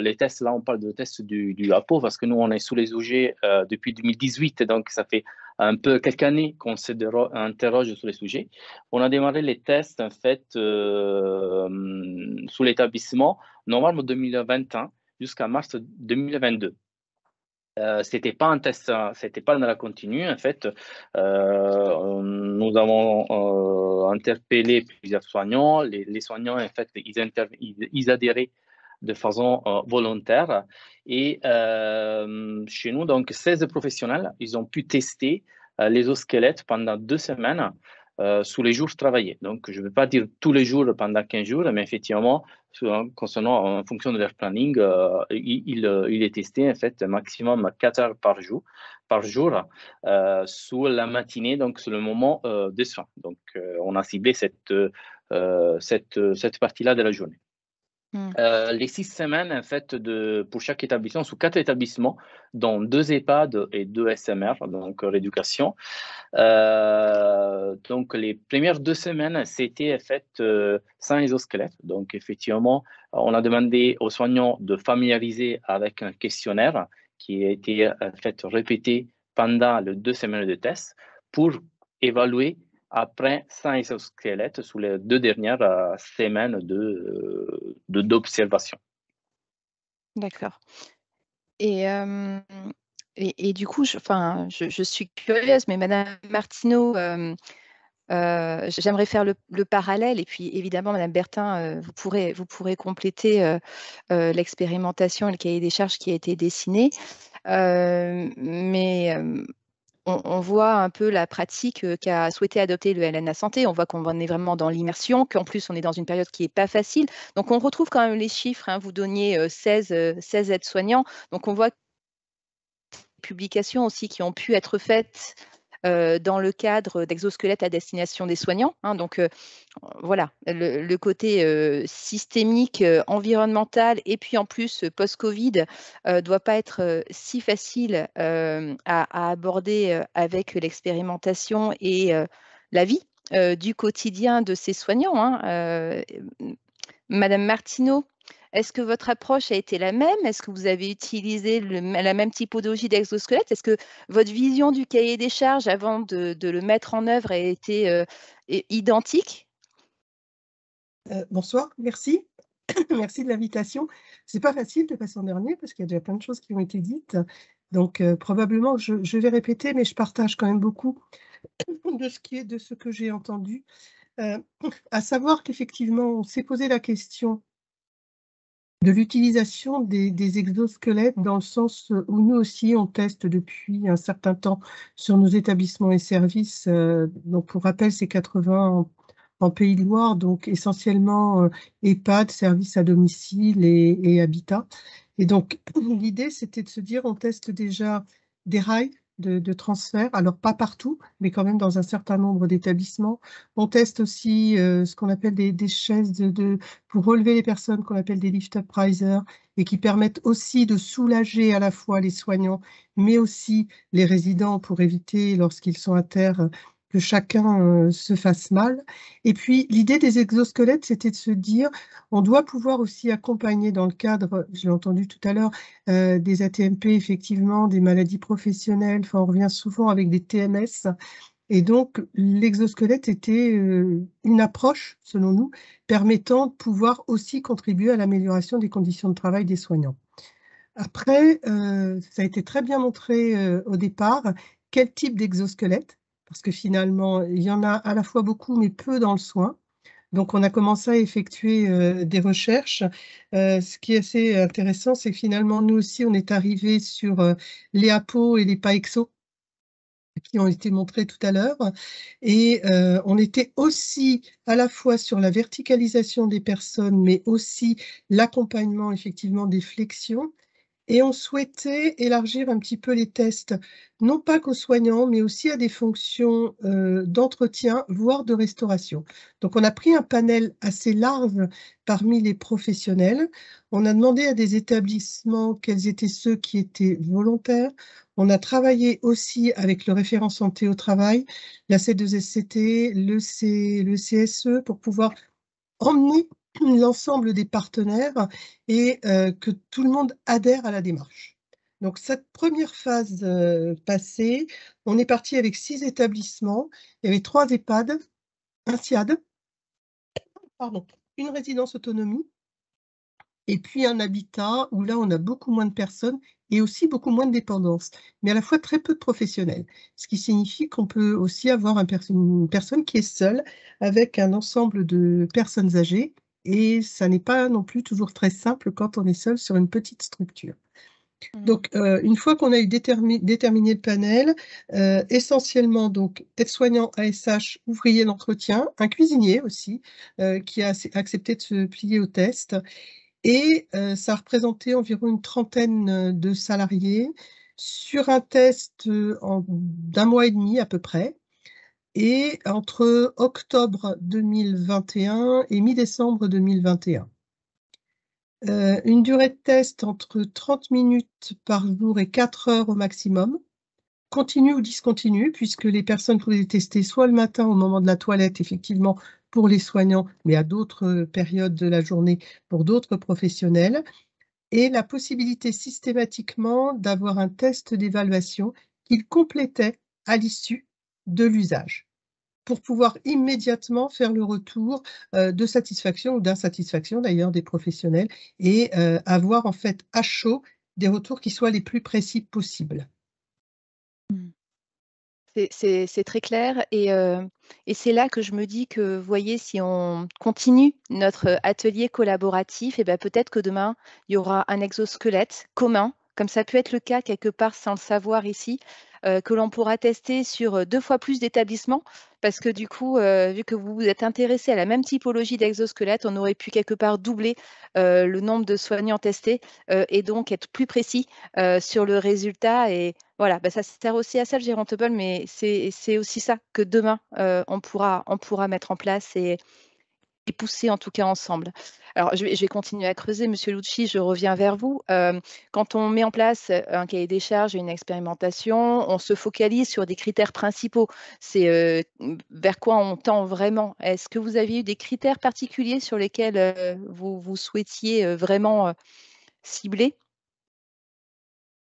les tests, là, on parle de tests du, du APO parce que nous, on est sous les OG depuis 2018, donc ça fait un peu quelques années qu'on s'interroge sur les sujets. On a démarré les tests, en fait, hum, sous l'établissement, novembre 2021 jusqu'à mars 2022. Ce euh, c'était pas un test, hein. c'était pas dans la continue en fait. Euh, nous avons euh, interpellé plusieurs soignants. Les, soignants en fait, ils, adhéraient de façon volontaire. Et chez nous, donc 16 professionnels, ils ont pu tester les os squelettes pendant deux semaines euh, sous les jours travaillés. Donc, je ne vais pas dire tous les jours pendant 15 jours, mais effectivement, concernant en fonction de leur planning, euh, euh, il, est testé en fait maximum 4 heures par jour, par jour euh, la matinée, donc sur le moment des soins. Donc, on a ciblé cette, cette, cette partie-là de la journée. Hmm. Euh, les six semaines, en fait, de, pour chaque établissement, sous quatre établissements, dont deux EHPAD et deux SMR, donc l'éducation. Euh, euh, donc, les premières deux semaines, c'était fait sans isosquelette Donc, effectivement, on a demandé aux soignants de familiariser avec un questionnaire qui a été fait répété pendant les deux semaines de test pour évaluer après sans exosquelette sous les deux dernières euh, semaines euh, de, d'observation. D'accord. Euh, et, et, du coup, je, enfin, je, suis curieuse, mais Madame Martineau, j'aimerais faire le, le, parallèle et puis évidemment, Madame Bertin, vous, pourrez, vous pourrez compléter l'expérimentation et le cahier des charges qui a été dessiné. mais on, voit un peu la pratique euh, qu'a souhaité adopter le LNA Santé. On voit qu'on est vraiment dans l'immersion, qu'en plus on est dans une période qui n'est pas facile. Donc on retrouve quand même les chiffres. Hein. Vous donniez 16, euh, 16 euh, aides-soignants. Donc on voit publications aussi qui ont pu être faites euh, dans le cadre d'exosquelettes à destination des soignants. Hein. donc euh, voilà, le, côté euh, systémique, environnemental et puis en plus post-Covid ne doit pas être si facile à, aborder avec l'expérimentation et la vie du quotidien de ces soignants. Hein. Madame Martineau est-ce que votre approche a été la même Est-ce que vous avez utilisé la même typologie d'exosquelette Est-ce que votre vision du cahier des charges avant de, le mettre en œuvre a été euh, identique euh, Bonsoir, merci. [coughs] merci de l'invitation. C'est pas facile de passer en dernier parce qu'il y a déjà plein de choses qui ont été dites. Donc euh, probablement, je, vais répéter, mais je partage quand même beaucoup [coughs] de ce qui est de ce que j'ai entendu. [coughs] à savoir qu'effectivement, on s'est posé la question de l'utilisation des, exosquelettes dans le sens où nous aussi on teste depuis un certain temps sur nos établissements et services. Euh, donc pour rappel, c'est 80 en, Pays de Loire, donc essentiellement euh, EHPAD, services à domicile et, et habitat. Et donc [clears throat] l'idée c'était de se dire on teste déjà des rails de, transfert, alors pas partout, mais quand même dans un certain nombre d'établissements. On teste aussi euh, ce qu'on appelle des, chaises de, pour relever les personnes qu'on appelle des lift-up risers et qui permettent aussi de soulager à la fois les soignants, mais aussi les résidents pour éviter, lorsqu'ils sont à terre, que chacun euh, se fasse mal. Et puis l'idée des exosquelettes, c'était de se dire, on doit pouvoir aussi accompagner dans le cadre, je l'ai entendu tout à l'heure, euh, des ATMP, effectivement, des maladies professionnelles, on revient souvent avec des TMS. Et donc l'exosquelette était euh, une approche, selon nous, permettant de pouvoir aussi contribuer à l'amélioration des conditions de travail des soignants. Après, ça a été très bien montré au départ, quel type d'exosquelette parce que finalement, il y en a à la fois beaucoup, mais peu dans le soin. Donc, on a commencé à effectuer euh, des recherches. Euh, ce qui est assez intéressant, c'est que finalement, nous aussi, on est arrivé sur euh, les APO et les PAEXO qui ont été montrés tout à l'heure. Et on était aussi à la fois sur la verticalisation des personnes, mais aussi l'accompagnement effectivement des flexions. Et on souhaitait élargir un petit peu les tests, non pas qu'aux soignants, mais aussi à des fonctions euh, d'entretien, voire de restauration. Donc on a pris un panel assez large parmi les professionnels. On a demandé à des établissements quels étaient ceux qui étaient volontaires. On a travaillé aussi avec le référent santé au travail, la C2SCT, le, le CSE, pour pouvoir emmener l'ensemble des partenaires et euh, que tout le monde adhère à la démarche. Donc cette première phase euh, passée, on est parti avec six établissements. Il y avait trois EHPAD, un SIAD, une résidence autonomie et puis un habitat où là on a beaucoup moins de personnes et aussi beaucoup moins de dépendances, mais à la fois très peu de professionnels, ce qui signifie qu'on peut aussi avoir une personne qui est seule avec un ensemble de personnes âgées et ça n'est pas non plus toujours très simple quand on est seul sur une petite structure. Mmh. Donc, euh, une fois qu'on a eu déterminé le panel, euh, essentiellement, donc, aide-soignant, ASH, ouvrier d'entretien, un cuisinier aussi, euh, qui a accepté de se plier au test. Et ça représentait environ une trentaine de salariés sur un test d'un mois et demi à peu près et entre octobre 2021 et mi-décembre 2021. Euh, une durée de test entre 30 minutes par jour et 4 heures au maximum, continue ou discontinue, puisque les personnes pouvaient tester soit le matin au moment de la toilette, effectivement, pour les soignants, mais à d'autres périodes de la journée pour d'autres professionnels, et la possibilité systématiquement d'avoir un test d'évaluation qu'ils complétaient à l'issue de l'usage pour pouvoir immédiatement faire le retour euh, de satisfaction ou d'insatisfaction d'ailleurs des professionnels et euh, avoir en fait à chaud des retours qui soient les plus précis possibles. Mmh. C'est très clair euh, et, c'est là que je me dis que, voyez, si on continue notre atelier collaboratif, et eh ben, peut-être que demain, il y aura un exosquelette commun, comme ça peut être le cas quelque part sans le savoir ici, euh, que l'on pourra tester sur euh, deux fois plus d'établissements parce que du coup, euh, vu que vous vous êtes intéressé à la même typologie d'exosquelette, on aurait pu quelque part doubler le nombre de soignants testés et donc être plus précis sur le résultat. Et voilà, bah, ça sert aussi à ça le Gérontable, mais c'est aussi ça que demain, on, pourra, on pourra mettre en place et, et pousser en tout cas ensemble. Alors, je vais, continuer à creuser, Monsieur Lucci, je reviens vers vous. Euh, quand on met en place un cahier des charges et une expérimentation, on se focalise sur des critères principaux. C'est euh, vers quoi on tend vraiment. Est-ce que vous aviez eu des critères particuliers sur lesquels euh, vous, vous, souhaitiez vraiment cibler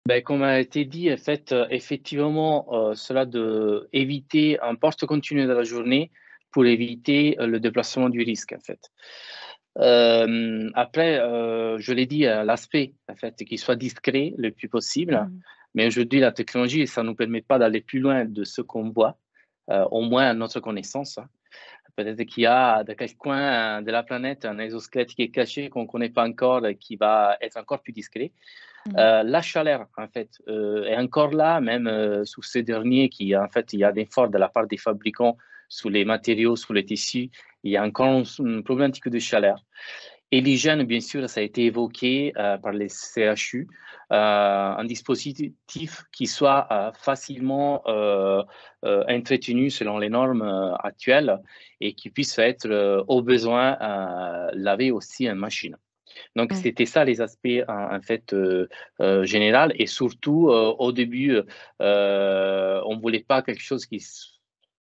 ben, comme a été dit, en fait, effectivement, cela de éviter un poste continu de la journée, pour éviter euh, le déplacement du risque, en fait. Euh, après, euh, je l'ai dit, l'aspect, en fait, qu'il soit discret le plus possible. Mhm. Mais aujourd'hui, la technologie, ça ne nous permet pas d'aller plus loin de ce qu'on voit, au moins à notre connaissance. Hein. Peut-être qu'il y a dans quel coin de la planète un exosquelette qui est caché, qu'on ne connaît pas encore, qui va être encore plus discret. Mhm. la chaleur, en fait, est encore là, même sous ces derniers qui, en fait, il y a des efforts de la part des fabricants sous les matériaux, sous les tissus. Il y a encore une problématique de chaleur. Et l'hygiène, bien sûr, ça a été évoqué euh, par les CHU, euh, un dispositif qui soit euh, facilement entretenu selon les normes actuelles et qui puisse être au besoin lavé aussi en machine. Donc, c'était ça les aspects en, fait général et surtout au début, on voulait pas quelque chose qui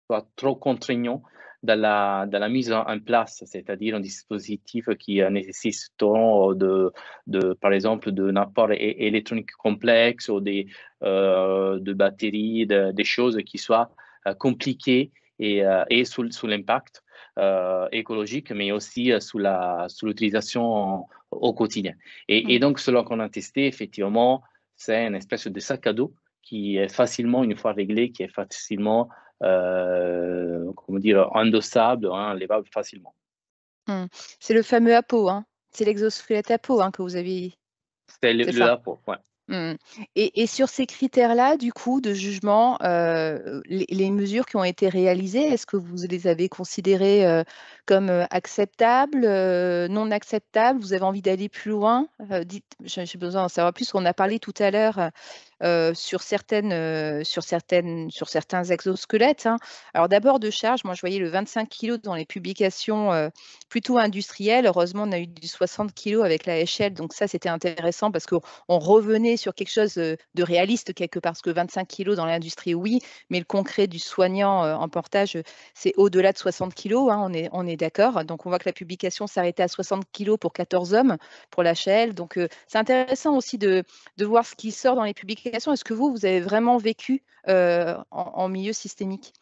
soit trop contraignant dans la, mise en place, c'est-à-dire un dispositif qui euh, nécessite euh, de, de, par exemple, d'un apport électronique complexe ou des, euh, de batteries, des choses qui soient compliquées et, et sous l'impact écologique, mais aussi sous l'utilisation au quotidien. Et, et donc, selon qu'on a testé, effectivement, c'est une espèce de sac à dos qui est facilement, une fois réglé, qui est facilement euh, comment dire, endossable, hein, facilement. Hum, c'est le fameux APO, hein. c'est l'exosquelette APO hein, que vous avez. C'est le, APO, oui. Hum. Et, sur ces critères-là, du coup, de jugement, euh, les, mesures qui ont été réalisées, est-ce que vous les avez considérées euh, comme acceptables, non acceptables Vous avez envie d'aller plus loin J'ai besoin d'en savoir plus. On a parlé tout à l'heure euh, sur, certaines, euh, sur, certaines, sur certains exosquelettes. Hein. Alors d'abord de charge, moi je voyais le 25 kg dans les publications euh, plutôt industrielles. Heureusement, on a eu du 60 kg avec la échelle, donc ça c'était intéressant parce qu'on revenait sur quelque chose de réaliste quelque part, parce que 25 kg dans l'industrie, oui, mais le concret du soignant en portage, c'est au-delà de 60 kg, hein, on est, on est d'accord. Donc on voit que la publication s'arrêtait à 60 kg pour 14 hommes pour la HL. Donc c'est intéressant aussi de, de voir ce qui sort dans les publications est-ce que vous, vous avez vraiment vécu en, milieu systémique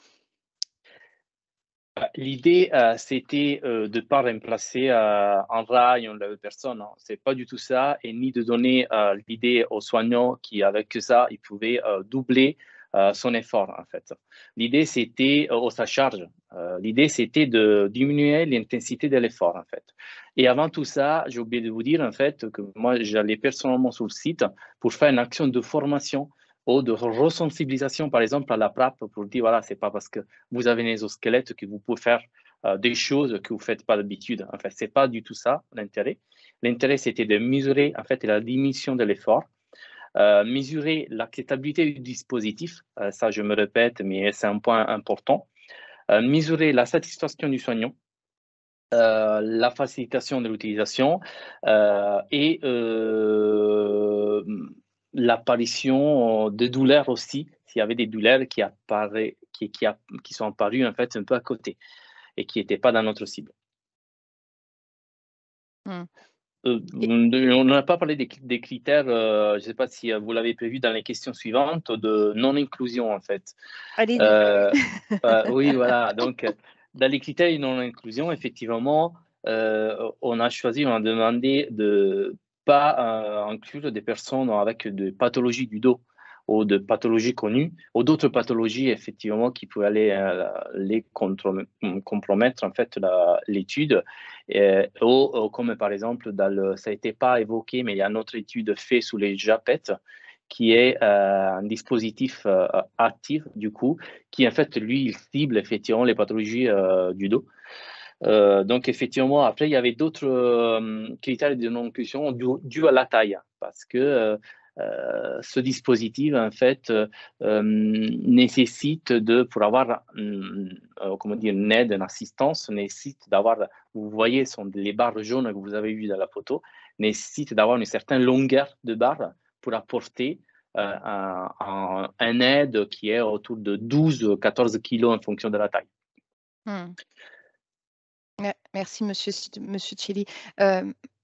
bah, L'idée, c'était de ne pas remplacer un rail ou une personne. Hein. Ce n'est pas du tout ça, et ni de donner l'idée aux soignants qui, avec ça, ils pouvaient doubler euh, son effort en fait. L'idée c'était, euh, ou sa charge, euh, l'idée c'était de diminuer l'intensité de l'effort en fait. Et avant tout ça, j'ai oublié de vous dire en fait que moi j'allais personnellement sur le site pour faire une action de formation ou de resensibilisation par exemple à la PrAP pour dire voilà, c'est pas parce que vous avez les squelettes que vous pouvez faire des choses que vous ne faites pas d'habitude. En fait, c'est pas du tout ça l'intérêt. L'intérêt, c'était de mesurer en fait la diminution de l'effort euh, mesurer l'acceptabilité du dispositif, euh, ça je me répète, mais c'est un point important. Euh, mesurer la satisfaction du soignant, la facilitation de l'utilisation et l'apparition de douleurs aussi, s'il y avait des douleurs qui, apparaît, qui, qui, qui sont apparues en fait un peu à côté et qui n'étaient pas dans notre cible. Mmh. Euh, on n'a pas parlé des, critères, euh, je ne sais pas si euh, vous l'avez prévu dans les questions suivantes, de non-inclusion en fait. oui, [laughs] voilà. Donc, dans les critères de non-inclusion, effectivement, on a choisi, on a demandé de pas inclure des personnes avec des pathologies du dos ou de pathologies connues ou d'autres pathologies effectivement qui pouvaient aller euh, les compromettre en fait l'étude ou, comme par exemple dans ça n'était pas évoqué mais il y a une autre étude faite sous les japettes qui est euh, un dispositif euh, actif du coup qui en fait lui il cible effectivement les pathologies du dos donc effectivement, après, il y avait d'autres critères de non-inclusion dus, à la taille, parce que euh, ce dispositif, en fait, euh, euh, nécessite de, pour avoir, mm, comment dire, une aide, une assistance, nécessite d'avoir, vous voyez, sont les barres jaunes que vous avez vues dans la photo, nécessite d'avoir une certaine longueur de barre pour apporter un, aide qui est autour de 12-14 kilos en fonction de la taille. Hmm. Merci, monsieur, monsieur Chili.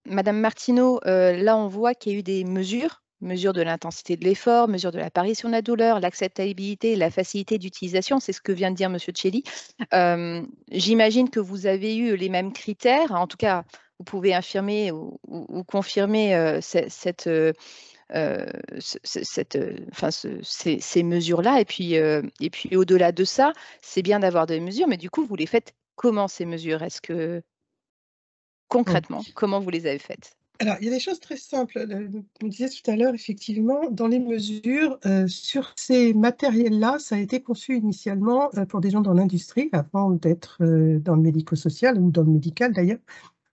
Madame Martineau, là, on voit qu'il y a eu des mesures Mesure de l'intensité de l'effort, mesure de l'apparition de la douleur, l'acceptabilité, la facilité d'utilisation, c'est ce que vient de dire M. Tcheli. J'imagine que vous avez eu les mêmes critères, en tout cas, vous pouvez affirmer ou, confirmer cette, cette, enfin, ces, mesures-là. Et puis, et puis au-delà de ça, c'est bien d'avoir des mesures, mais du coup, vous les faites comment ces mesures Est-ce que concrètement, comment vous les avez faites alors, il y a des choses très simples. Euh, on disait tout à l'heure, effectivement, dans les mesures, euh, sur ces matériels-là, ça a été conçu initialement euh, pour des gens dans l'industrie, avant d'être dans le médico-social ou dans le médical d'ailleurs.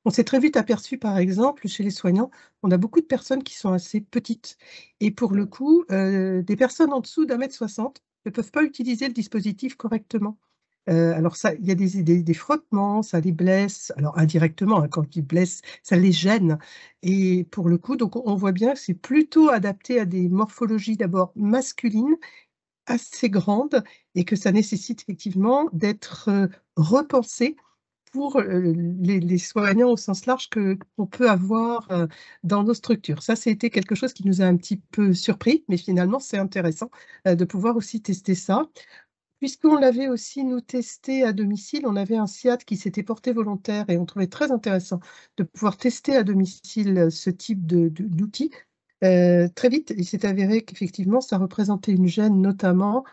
On s'est très vite aperçu, par exemple, chez les soignants, on a beaucoup de personnes qui sont assez petites. Et pour le coup, des personnes en dessous d'un mètre soixante ne peuvent pas utiliser le dispositif correctement. Euh, alors ça, il y a des, des, frottements, ça les blesse, alors indirectement, hein, quand ils blessent, ça les gêne. Et pour le coup, donc on voit bien que c'est plutôt adapté à des morphologies d'abord masculines, assez grandes, et que ça nécessite effectivement d'être euh, repensé pour euh, les, soignants au sens large qu'on peut avoir dans nos structures. Ça, c'était quelque chose qui nous a un petit peu surpris, mais finalement, c'est intéressant de pouvoir aussi tester ça puisqu'on l'avait aussi, nous, testé à domicile. On avait un SIAT qui s'était porté volontaire et on trouvait très intéressant de pouvoir tester à domicile ce type d'outil euh, très vite, il s'est avéré qu'effectivement, ça représentait une gêne, notamment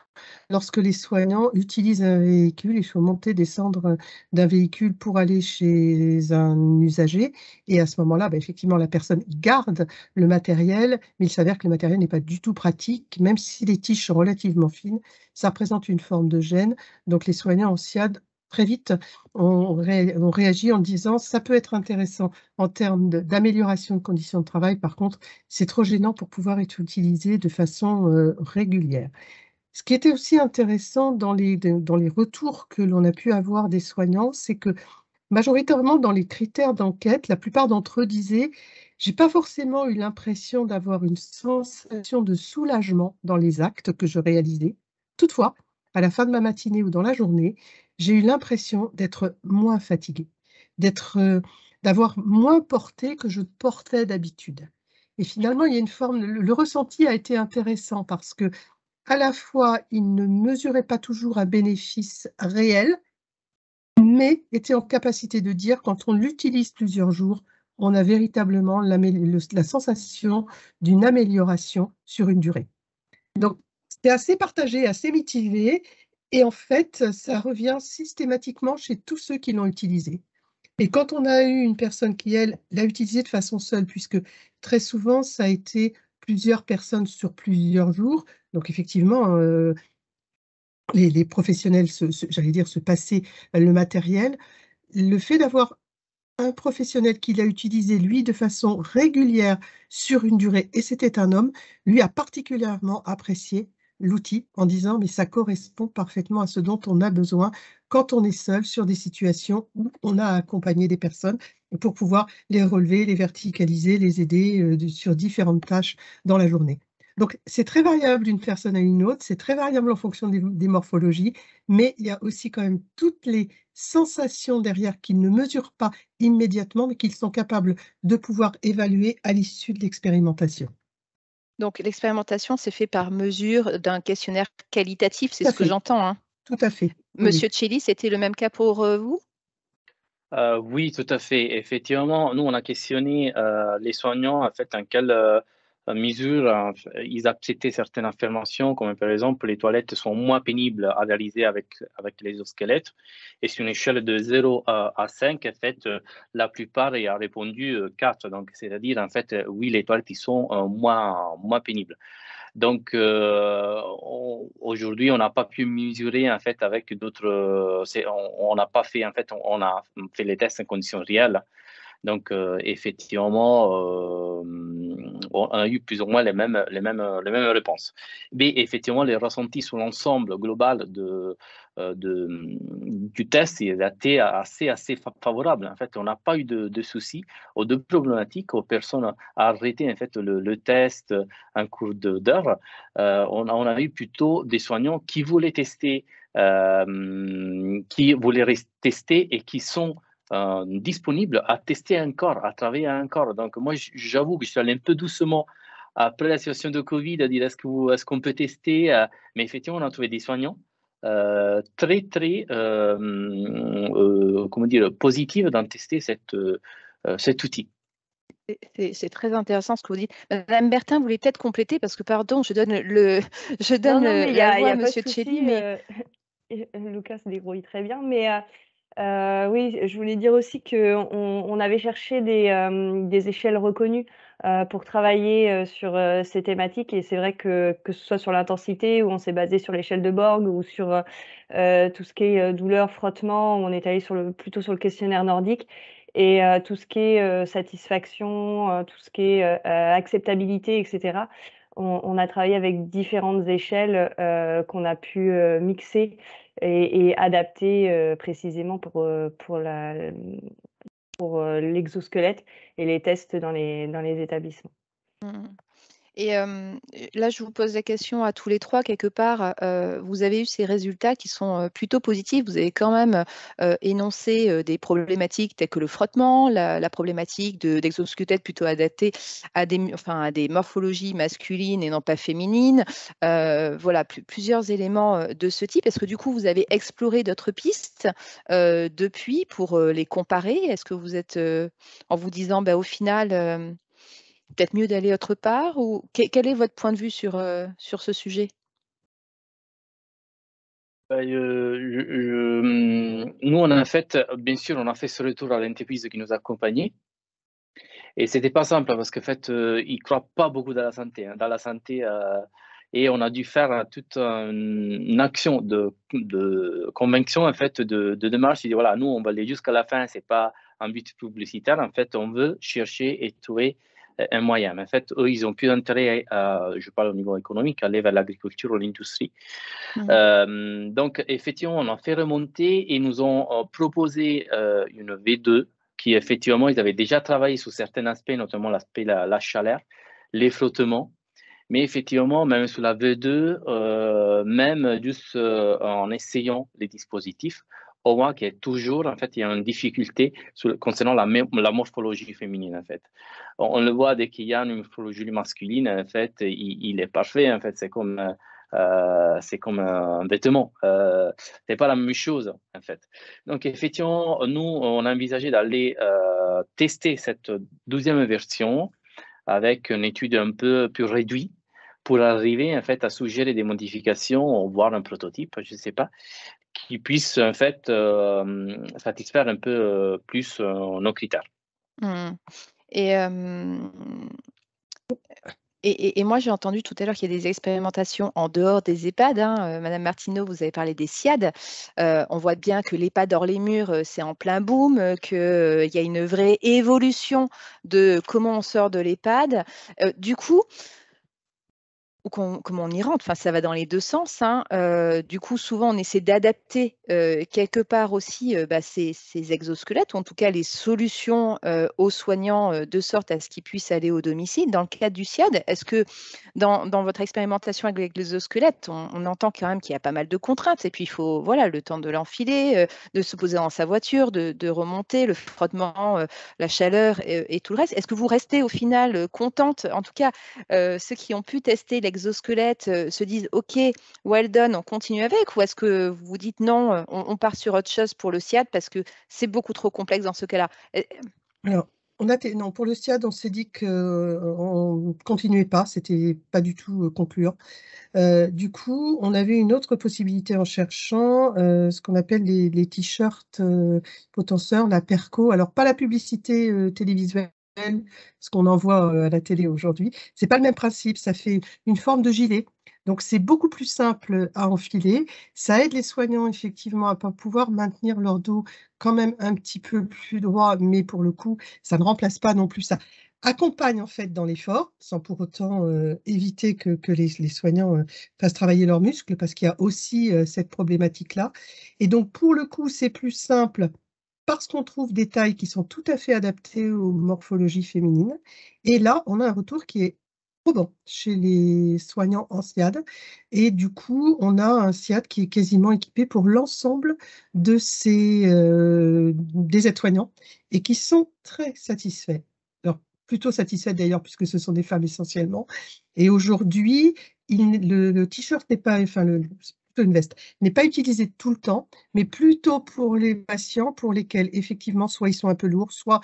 lorsque les soignants utilisent un véhicule. Il faut monter, descendre euh, d'un véhicule pour aller chez un usager. Et à ce moment-là, bah, effectivement, la personne garde le matériel, mais il s'avère que le matériel n'est pas du tout pratique, même si les tiges sont relativement fines. Ça représente une forme de gêne. Donc les soignants en SIAD très vite, on, réagit en disant ça peut être intéressant en termes d'amélioration de, conditions de travail, par contre, c'est trop gênant pour pouvoir être utilisé de façon euh, régulière. Ce qui était aussi intéressant dans les, dans les retours que l'on a pu avoir des soignants, c'est que majoritairement dans les critères d'enquête, la plupart d'entre eux disaient j'ai pas forcément eu l'impression d'avoir une sensation de soulagement dans les actes que je réalisais. Toutefois, à la fin de ma matinée ou dans la journée, j'ai eu l'impression d'être moins fatiguée, d'être, euh, d'avoir moins porté que je portais d'habitude. Et finalement, il y a une forme, le, ressenti a été intéressant parce que à la fois, il ne mesurait pas toujours un bénéfice réel, mais était en capacité de dire quand on l'utilise plusieurs jours, on a véritablement la, sensation d'une amélioration sur une durée. Donc, c'était assez partagé, assez motivé, et en fait, ça revient systématiquement chez tous ceux qui l'ont utilisé. Et quand on a eu une personne qui, elle, l'a utilisé de façon seule, puisque très souvent, ça a été plusieurs personnes sur plusieurs jours. Donc, effectivement, euh, les, professionnels, j'allais dire, se passaient le matériel. Le fait d'avoir un professionnel qui l'a utilisé, lui, de façon régulière sur une durée, et c'était un homme, lui a particulièrement apprécié l'outil en disant mais ça correspond parfaitement à ce dont on a besoin quand on est seul sur des situations où on a accompagné des personnes pour pouvoir les relever, les verticaliser, les aider euh, sur différentes tâches dans la journée. Donc c'est très variable d'une personne à une autre, c'est très variable en fonction des, des, morphologies, mais il y a aussi quand même toutes les sensations derrière qu'ils ne mesurent pas immédiatement, mais qu'ils sont capables de pouvoir évaluer à l'issue de l'expérimentation. Donc l'expérimentation s'est faite par mesure d'un questionnaire qualitatif, c'est ce que j'entends. Hein. Tout à fait. Monsieur Tcheli, c'était le même cas pour euh, vous euh, Oui, tout à fait. Effectivement, nous, on a questionné euh, les soignants en fait, dans quel euh, mesure, euh, ils acceptaient certaines affirmations, comme par exemple les toilettes sont moins pénibles à réaliser avec, avec les squelettes. Et sur une échelle de 0 à, 5, en fait, euh, la plupart y a répondu 4. Donc, c'est-à-dire, en fait, oui, les toilettes sont moins, moins pénibles. Donc aujourd'hui, on n'a pas pu mesurer en fait avec d'autres. On n'a pas fait en fait, on, a fait les tests en conditions réelles. Donc effectivement, on a eu plus ou moins les mêmes, les mêmes, les mêmes réponses. Mais effectivement, les ressentis sur l'ensemble global de, euh, de, du test il assez, assez favorable. En fait, on n'a pas eu de, de, soucis ou de problématiques aux personnes à arrêter en fait, le, test en cours d'heure. Euh, on, on, a eu plutôt des soignants qui voulaient tester, euh, qui voulaient tester et qui sont euh, disponible à tester encore, à travailler encore. Donc moi, j'avoue que je suis allé un peu doucement après la situation de Covid à dire est-ce qu'on peut tester euh, Mais effectivement, on a trouvé des soignants euh, très, très, comment dire, positifs dans tester cette, cet outil. C'est très intéressant ce que vous dites. Madame Bertin, vous voulez peut-être compléter parce que, pardon, je donne le, je donne y a, Monsieur mais [laughs] Lucas se débrouille très bien, mais euh, oui, je voulais dire aussi qu'on on avait cherché des, euh, échelles reconnues euh, pour travailler sur ces thématiques et c'est vrai que, que ce soit sur l'intensité où on s'est basé sur l'échelle de Borg ou sur tout ce qui est douleur, frottement, on est allé sur le, plutôt sur le questionnaire nordique et tout ce qui est satisfaction, tout ce qui est acceptabilité, etc. On, on, a travaillé avec différentes échelles qu'on a pu mixer et, adapté euh, précisément pour, euh, pour pour euh, l'exosquelette et les tests dans les, dans les établissements. Mmh. Et là, je vous pose la question à tous les trois, quelque part, vous avez eu ces résultats qui sont plutôt positifs. Vous avez quand même énoncé des problématiques telles que le frottement, la, problématique de plutôt adaptées à des, morphologies masculines et non pas féminines. voilà, plusieurs éléments de ce type. Est-ce que du coup, vous avez exploré d'autres pistes depuis pour les comparer Est-ce que vous êtes, en vous disant, bah, au final, peut-être mieux d'aller autre part ou quel est votre point de vue sur, euh, sur ce sujet bah, mmh, nous, on a fait, bien sûr, on a fait ce retour à l'entreprise qui nous a accompagnés. Et c'était pas simple hein, parce qu'en fait, euh, ils ne croient pas beaucoup dans la santé. Hein. dans la santé, euh, et on a dû faire hein, toute une action de, de conviction, en fait, de, de démarche. Dit, voilà, nous, on va aller jusqu'à la fin. C'est pas un but publicitaire. En fait, on veut chercher et trouver un moyen. En fait, eux, ils ont plus d'intérêt, je parle au niveau économique, à aller vers l'agriculture ou l'industrie. Mmh. Euh, donc, effectivement, on a fait remonter et nous ont euh, proposé euh, une V2 qui, effectivement, ils avaient déjà travaillé sur certains aspects, notamment l'aspect la, la chaleur, les flottements. Mais effectivement, même sur la V2, même juste en essayant les dispositifs, au moins est toujours, en fait, il y a une difficulté concernant la, la, morphologie féminine, en fait. On, le voit dès qu'il y a une morphologie masculine, en fait, il, est parfait, en fait, c'est comme, euh, c'est comme un vêtement. Euh, c'est pas la même chose, en fait. Donc, effectivement, nous, on a envisagé d'aller euh, tester cette deuxième version avec une étude un peu plus réduite pour arriver en fait à suggérer des modifications, voire un prototype, je ne sais pas, qui puisse en fait euh, satisfaire un peu euh, plus euh, nos critères. Mmh. Et, et, moi, j'ai entendu tout à l'heure qu'il y a des expérimentations en dehors des EHPAD. Hein, Madame Martineau, vous avez parlé des SIAD. on voit bien que l'EHPAD hors les murs, c'est en plein boom, qu'il y a une vraie évolution de comment on sort de l'EHPAD. du coup, ou comment on y rentre. Enfin, ça va dans les deux sens. Hein. Euh, du coup, souvent, on essaie d'adapter euh, quelque part aussi euh, bah, ces, exosquelettes, ou en tout cas les solutions aux soignants, de sorte à ce qu'ils puissent aller au domicile. Dans le cas du SIAD, est-ce que dans, votre expérimentation avec les exosquelettes, on, entend quand même qu'il y a pas mal de contraintes, et puis il faut voilà, le temps de l'enfiler, de se poser dans sa voiture, de, remonter, le frottement, la chaleur et, et, tout le reste. Est-ce que vous restez au final contente, en tout cas ceux qui ont pu tester les exosquelettes, euh, se disent OK, well done, on continue avec Ou est-ce que vous dites non, euh, on, part sur autre chose pour le SIAD parce que c'est beaucoup trop complexe dans ce cas-là euh, Alors, on a non, pour le SIAD, on s'est dit qu'on ne continuait pas, c'était pas du tout concluant. du coup, on avait une autre possibilité en cherchant ce qu'on appelle les, t-shirts potenceurs, la perco. Alors, pas la publicité télévisuelle ce qu'on en voit euh, à la télé aujourd'hui. C'est pas le même principe, ça fait une forme de gilet. Donc c'est beaucoup plus simple à enfiler. Ça aide les soignants effectivement à pouvoir maintenir leur dos quand même un petit peu plus droit, mais pour le coup, ça ne remplace pas non plus ça accompagne en fait dans l'effort, sans pour autant euh, éviter que, les, soignants euh, fassent travailler leurs muscles, parce qu'il y a aussi cette problématique-là. Et donc, pour le coup, c'est plus simple parce qu'on trouve des tailles qui sont tout à fait adaptées aux morphologies féminines. Et là, on a un retour qui est bon chez les soignants en SIAD. Et du coup, on a un SIAD qui est quasiment équipé pour l'ensemble de ces, euh, des aides-soignants et qui sont très satisfaits. Alors, plutôt satisfaits d'ailleurs, puisque ce sont des femmes essentiellement. Et aujourd'hui, le, t-shirt n'est pas, enfin, le, une veste n'est pas utilisée tout le temps, mais plutôt pour les patients pour lesquels effectivement soit ils sont un peu lourds, soit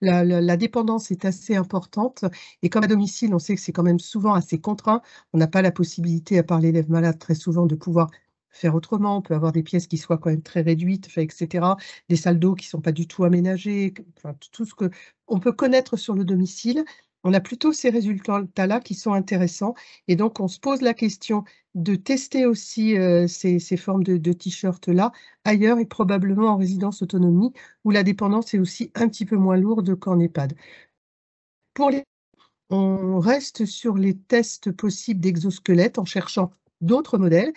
la, dépendance est assez importante et comme à domicile, on sait que c'est quand même souvent assez contraint. On n'a pas la possibilité, à part l'élève malade, très souvent de pouvoir faire autrement. On peut avoir des pièces qui soient quand même très réduites, etc. Des salles d'eau qui ne sont pas du tout aménagées. tout ce que on peut connaître sur le domicile, on a plutôt ces résultats-là qui sont intéressants. Et donc, on se pose la question de tester aussi euh, ces, formes de, t-shirts-là ailleurs et probablement en résidence autonomie, où la dépendance est aussi un petit peu moins lourde qu'en EHPAD. Pour les... On reste sur les tests possibles d'exosquelettes en cherchant d'autres modèles.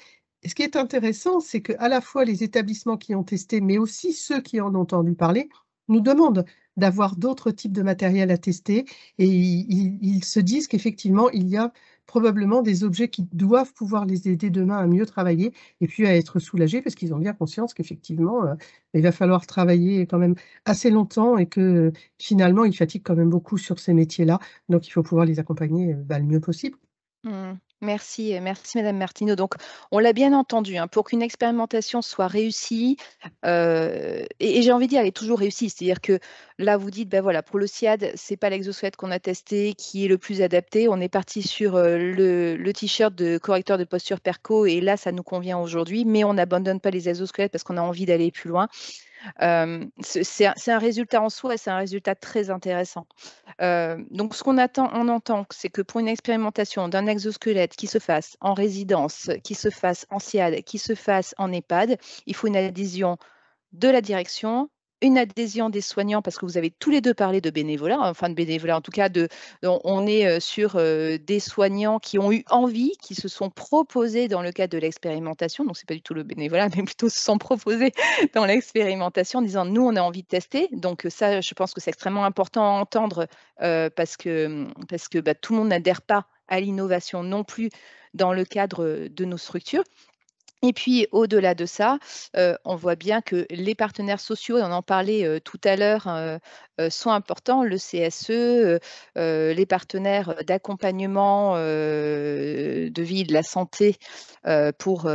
ce qui est intéressant, c'est qu'à la fois les établissements qui ont testé, mais aussi ceux qui en ont entendu parler, nous demandent d'avoir d'autres types de matériel à tester et ils, se disent qu'effectivement, il y a probablement des objets qui doivent pouvoir les aider demain à mieux travailler et puis à être soulagés parce qu'ils ont bien conscience qu'effectivement, euh, il va falloir travailler quand même assez longtemps et que finalement, ils fatiguent quand même beaucoup sur ces métiers-là. Donc, il faut pouvoir les accompagner euh, bah, le mieux possible. Mmh. Merci, euh, merci Madame Martineau. Donc, on l'a bien entendu, hein, pour qu'une expérimentation soit réussie, euh, et, j'ai envie de dire, elle est toujours réussie, c'est-à-dire que là, vous dites, ben voilà, pour le ce n'est pas l'exosquelette qu'on a testé qui est le plus adapté. On est parti sur euh, le, le t-shirt de correcteur de posture Perco, et là, ça nous convient aujourd'hui, mais on n'abandonne pas les exosquelettes parce qu'on a envie d'aller plus loin c'est un résultat en soi et c'est un résultat très intéressant. donc, ce qu'on attend, on entend, c'est que pour une expérimentation d'un exosquelette qui se fasse en résidence, qui se fasse en SIAD, qui se fasse en EHPAD, il faut une adhésion de la direction, une adhésion des soignants, parce que vous avez tous les deux parlé de bénévolat, enfin de bénévolat en tout cas, de, on est euh, sur euh, des soignants qui ont eu envie, qui se sont proposés dans le cadre de l'expérimentation, donc c'est pas du tout le bénévolat, [laughs] mais plutôt se sont proposés [laughs] dans l'expérimentation en disant nous on a envie de tester, donc ça je pense que c'est extrêmement important à entendre euh, parce que, mm, parce que bah, tout le monde n'adhère pas à l'innovation non plus dans le cadre de nos structures. Et puis, au-delà de ça, euh, on voit bien que les partenaires sociaux, on en parlait euh, tout à l'heure euh, euh, sont importants, le CSE, euh, euh, les partenaires d'accompagnement de vie et de la santé pour,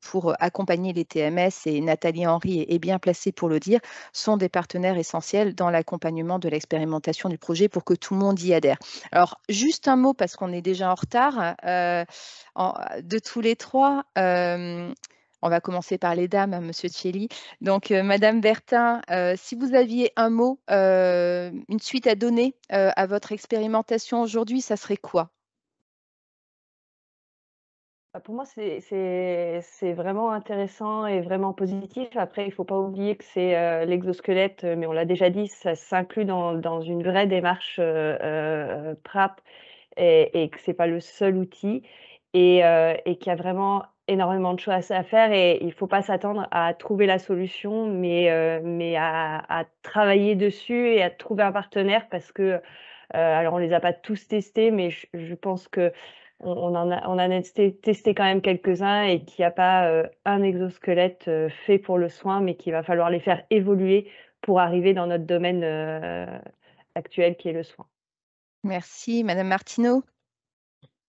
pour accompagner les TMS, et Nathalie Henry est bien placée pour le dire, sont des partenaires essentiels dans l'accompagnement de l'expérimentation du projet pour que tout le monde y adhère. Alors, juste un mot, parce qu'on est déjà en retard, de tous les trois. On va commencer par les dames, M. Monsieur Donc, euh, Madame Bertin, euh, si vous aviez un mot, euh, une suite à donner à votre expérimentation aujourd'hui, ça serait quoi bah, pour moi, c'est vraiment intéressant et vraiment positif. Après, il ne faut pas oublier que c'est l'exosquelette, mais on l'a déjà dit, ça s'inclut dans, une vraie démarche PRAP et, que ce n'est pas le seul outil et, et qu'il y a vraiment énormément de choses à faire et il ne faut pas s'attendre à trouver la solution, mais, euh, mais à, travailler dessus et à trouver un partenaire parce que, euh, alors on ne les a pas tous testés, mais je, pense que on, en a, on a testé, quand même quelques-uns et qu'il n'y a pas euh, un exosquelette fait pour le soin, mais qu'il va falloir les faire évoluer pour arriver dans notre domaine actuel qui est le soin. Merci, Madame Martineau.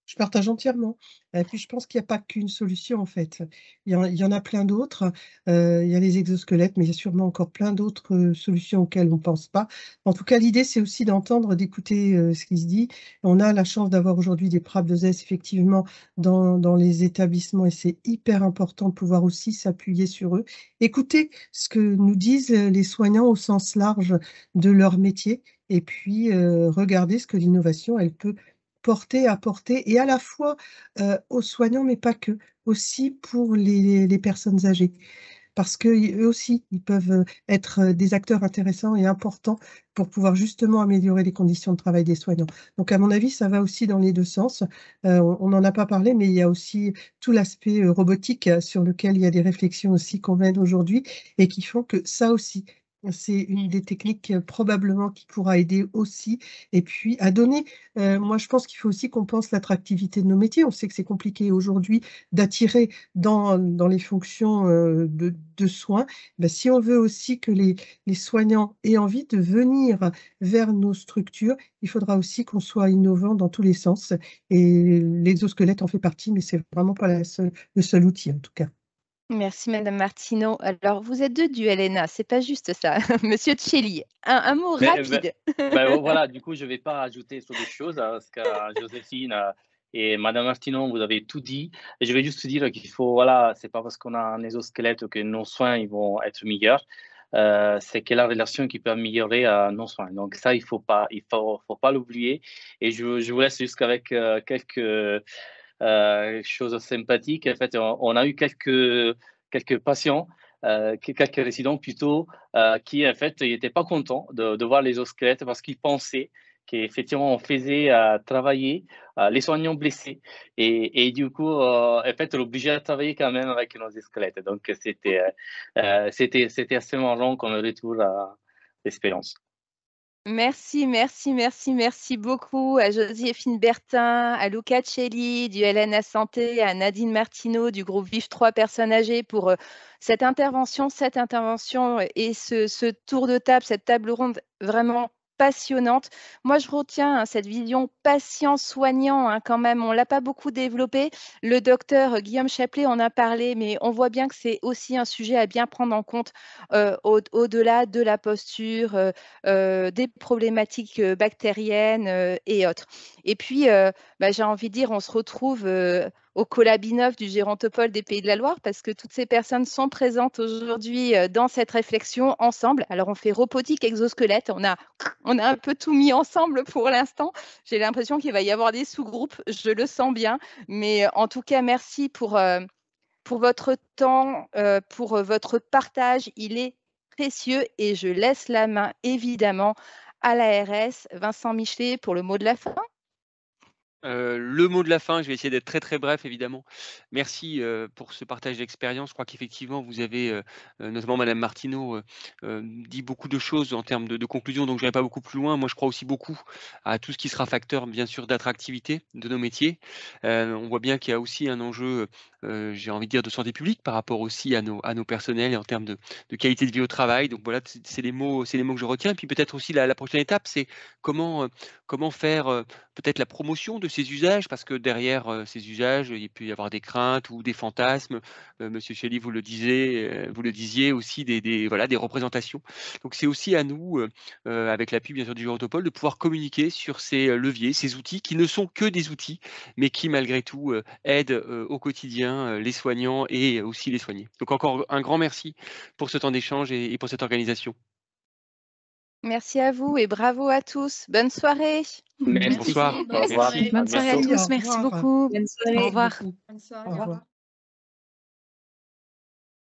Je partage entièrement. Et puis je pense qu'il n'y a pas qu'une solution en fait. Il y en, a plein d'autres. Euh, il y a les exosquelettes, mais il y a sûrement encore plein d'autres euh, solutions auxquelles on ne pense pas. En tout cas, l'idée, c'est aussi d'entendre, d'écouter euh, ce qui se dit. On a la chance d'avoir aujourd'hui des PRAP de zest effectivement dans, les établissements et c'est hyper important de pouvoir aussi s'appuyer sur eux. Écouter ce que nous disent les soignants au sens large de leur métier et puis regarder ce que l'innovation, elle peut porter, apporter, et à la fois euh, aux soignants, mais pas que, aussi pour les, personnes âgées. Parce qu'eux aussi, ils peuvent euh, être euh, des acteurs intéressants et importants pour pouvoir justement améliorer les conditions de travail des soignants. Donc, à mon avis, ça va aussi dans les deux sens. on n'en a pas parlé, mais il y a aussi tout l'aspect robotique sur lequel il y a des réflexions aussi qu'on mène aujourd'hui et qui font que ça aussi, c'est une mmh. des techniques euh, probablement qui pourra aider aussi. Et puis à donner, euh, moi je pense qu'il faut aussi qu'on pense l'attractivité de nos métiers. On sait que c'est compliqué aujourd'hui d'attirer dans, les fonctions euh, de, soins. Bah, si on veut aussi que les, les, soignants aient envie de venir vers nos structures, il faudra aussi qu'on soit innovant dans tous les sens. Et l'exosquelette en fait partie, mais c'est vraiment pas le seul outil en tout cas. Merci Madame Martineau. Alors vous êtes deux du LNA, c'est pas juste ça. [laughs] Monsieur Tchelli, un, mot rapide. [laughs] Ben, voilà, [laughs] du coup je ne vais pas ajouter sur des choses hein, à Joséphine euh, et Madame Martineau, vous avez tout dit. je vais juste dire qu'il faut, voilà, c'est pas parce qu'on a un exosquelette que nos soins ils vont être meilleurs. Euh, c'est que la relation qui peut améliorer euh, nos soins. Donc ça, il faut pas, il faut, faut pas l'oublier. Et je, vous laisse jusqu'avec quelques euh, chose sympathique. En fait, on, a eu quelques, quelques patients euh, quelques résidents plutôt euh, qui en fait n'étaient pas contents de, voir les squelettes parce qu'ils pensaient qu'effectivement on faisait travailler les soignants blessés et, du coup en fait on à travailler quand même avec nos squelettes donc c'était c'était c'était assez marrant comme retour à l'expérience. Merci, merci, merci, merci beaucoup à Joséphine Bertin, à Luca Celli du LNA Santé, à Nadine Martineau du groupe Vive 3 personnes âgées pour euh, cette intervention, cette intervention et ce, ce tour de table, cette table ronde vraiment passionnante. Moi, je retiens hein, cette vision patient-soignant hein, quand même. On ne l'a pas beaucoup développée. Le docteur euh, Guillaume Chaplet en a parlé, mais on voit bien que c'est aussi un sujet à bien prendre en compte euh, au-delà de la posture, euh, des problématiques bactériennes et autres. Et puis, bah, j'ai envie de dire, on se retrouve au collabinov du Gérantopole des Pays de la Loire, parce que toutes ces personnes sont présentes aujourd'hui euh, dans cette réflexion ensemble. Alors, on fait robotique, exosquelette, on a, on a un peu tout mis ensemble pour l'instant. J'ai l'impression qu'il va y avoir des sous-groupes, je le sens bien. Mais euh, en tout cas, merci pour, euh, pour votre temps, pour votre partage. Il est précieux et je laisse la main évidemment à l'ARS Vincent Michelet pour le mot de la fin. Euh, le mot de la fin, je vais essayer d'être très très bref évidemment. Merci euh, pour ce partage d'expérience. Je crois qu'effectivement vous avez, euh, notamment Madame Martineau, dit beaucoup de choses en termes de, de conclusion, donc je n'irai pas beaucoup plus loin. Moi je crois aussi beaucoup à tout ce qui sera facteur bien sûr d'attractivité de nos métiers. on voit bien qu'il y a aussi un enjeu, j'ai envie de dire, de santé publique par rapport aussi à nos, à nos personnels et en termes de, qualité de vie au travail. Donc voilà, c'est les mots, c'est les mots que je retiens. Et puis peut-être aussi la, prochaine étape, c'est comment, comment faire peut-être la promotion de ces usages, parce que derrière euh, ces usages, il peut y avoir des craintes ou des fantasmes. Euh, Monsieur Chély, vous le disiez, euh, vous le disiez aussi des, voilà des représentations. Donc c'est aussi à nous, avec l'appui bien sûr du Europol, de pouvoir communiquer sur ces leviers, ces outils qui ne sont que des outils, mais qui malgré tout aident au quotidien les soignants et aussi les soignés. Donc encore un grand merci pour ce temps d'échange et pour cette organisation. Merci à vous et bravo à tous. Bonne soirée. Bonsoir. Bonne soirée, à tous. Merci beaucoup. Au revoir.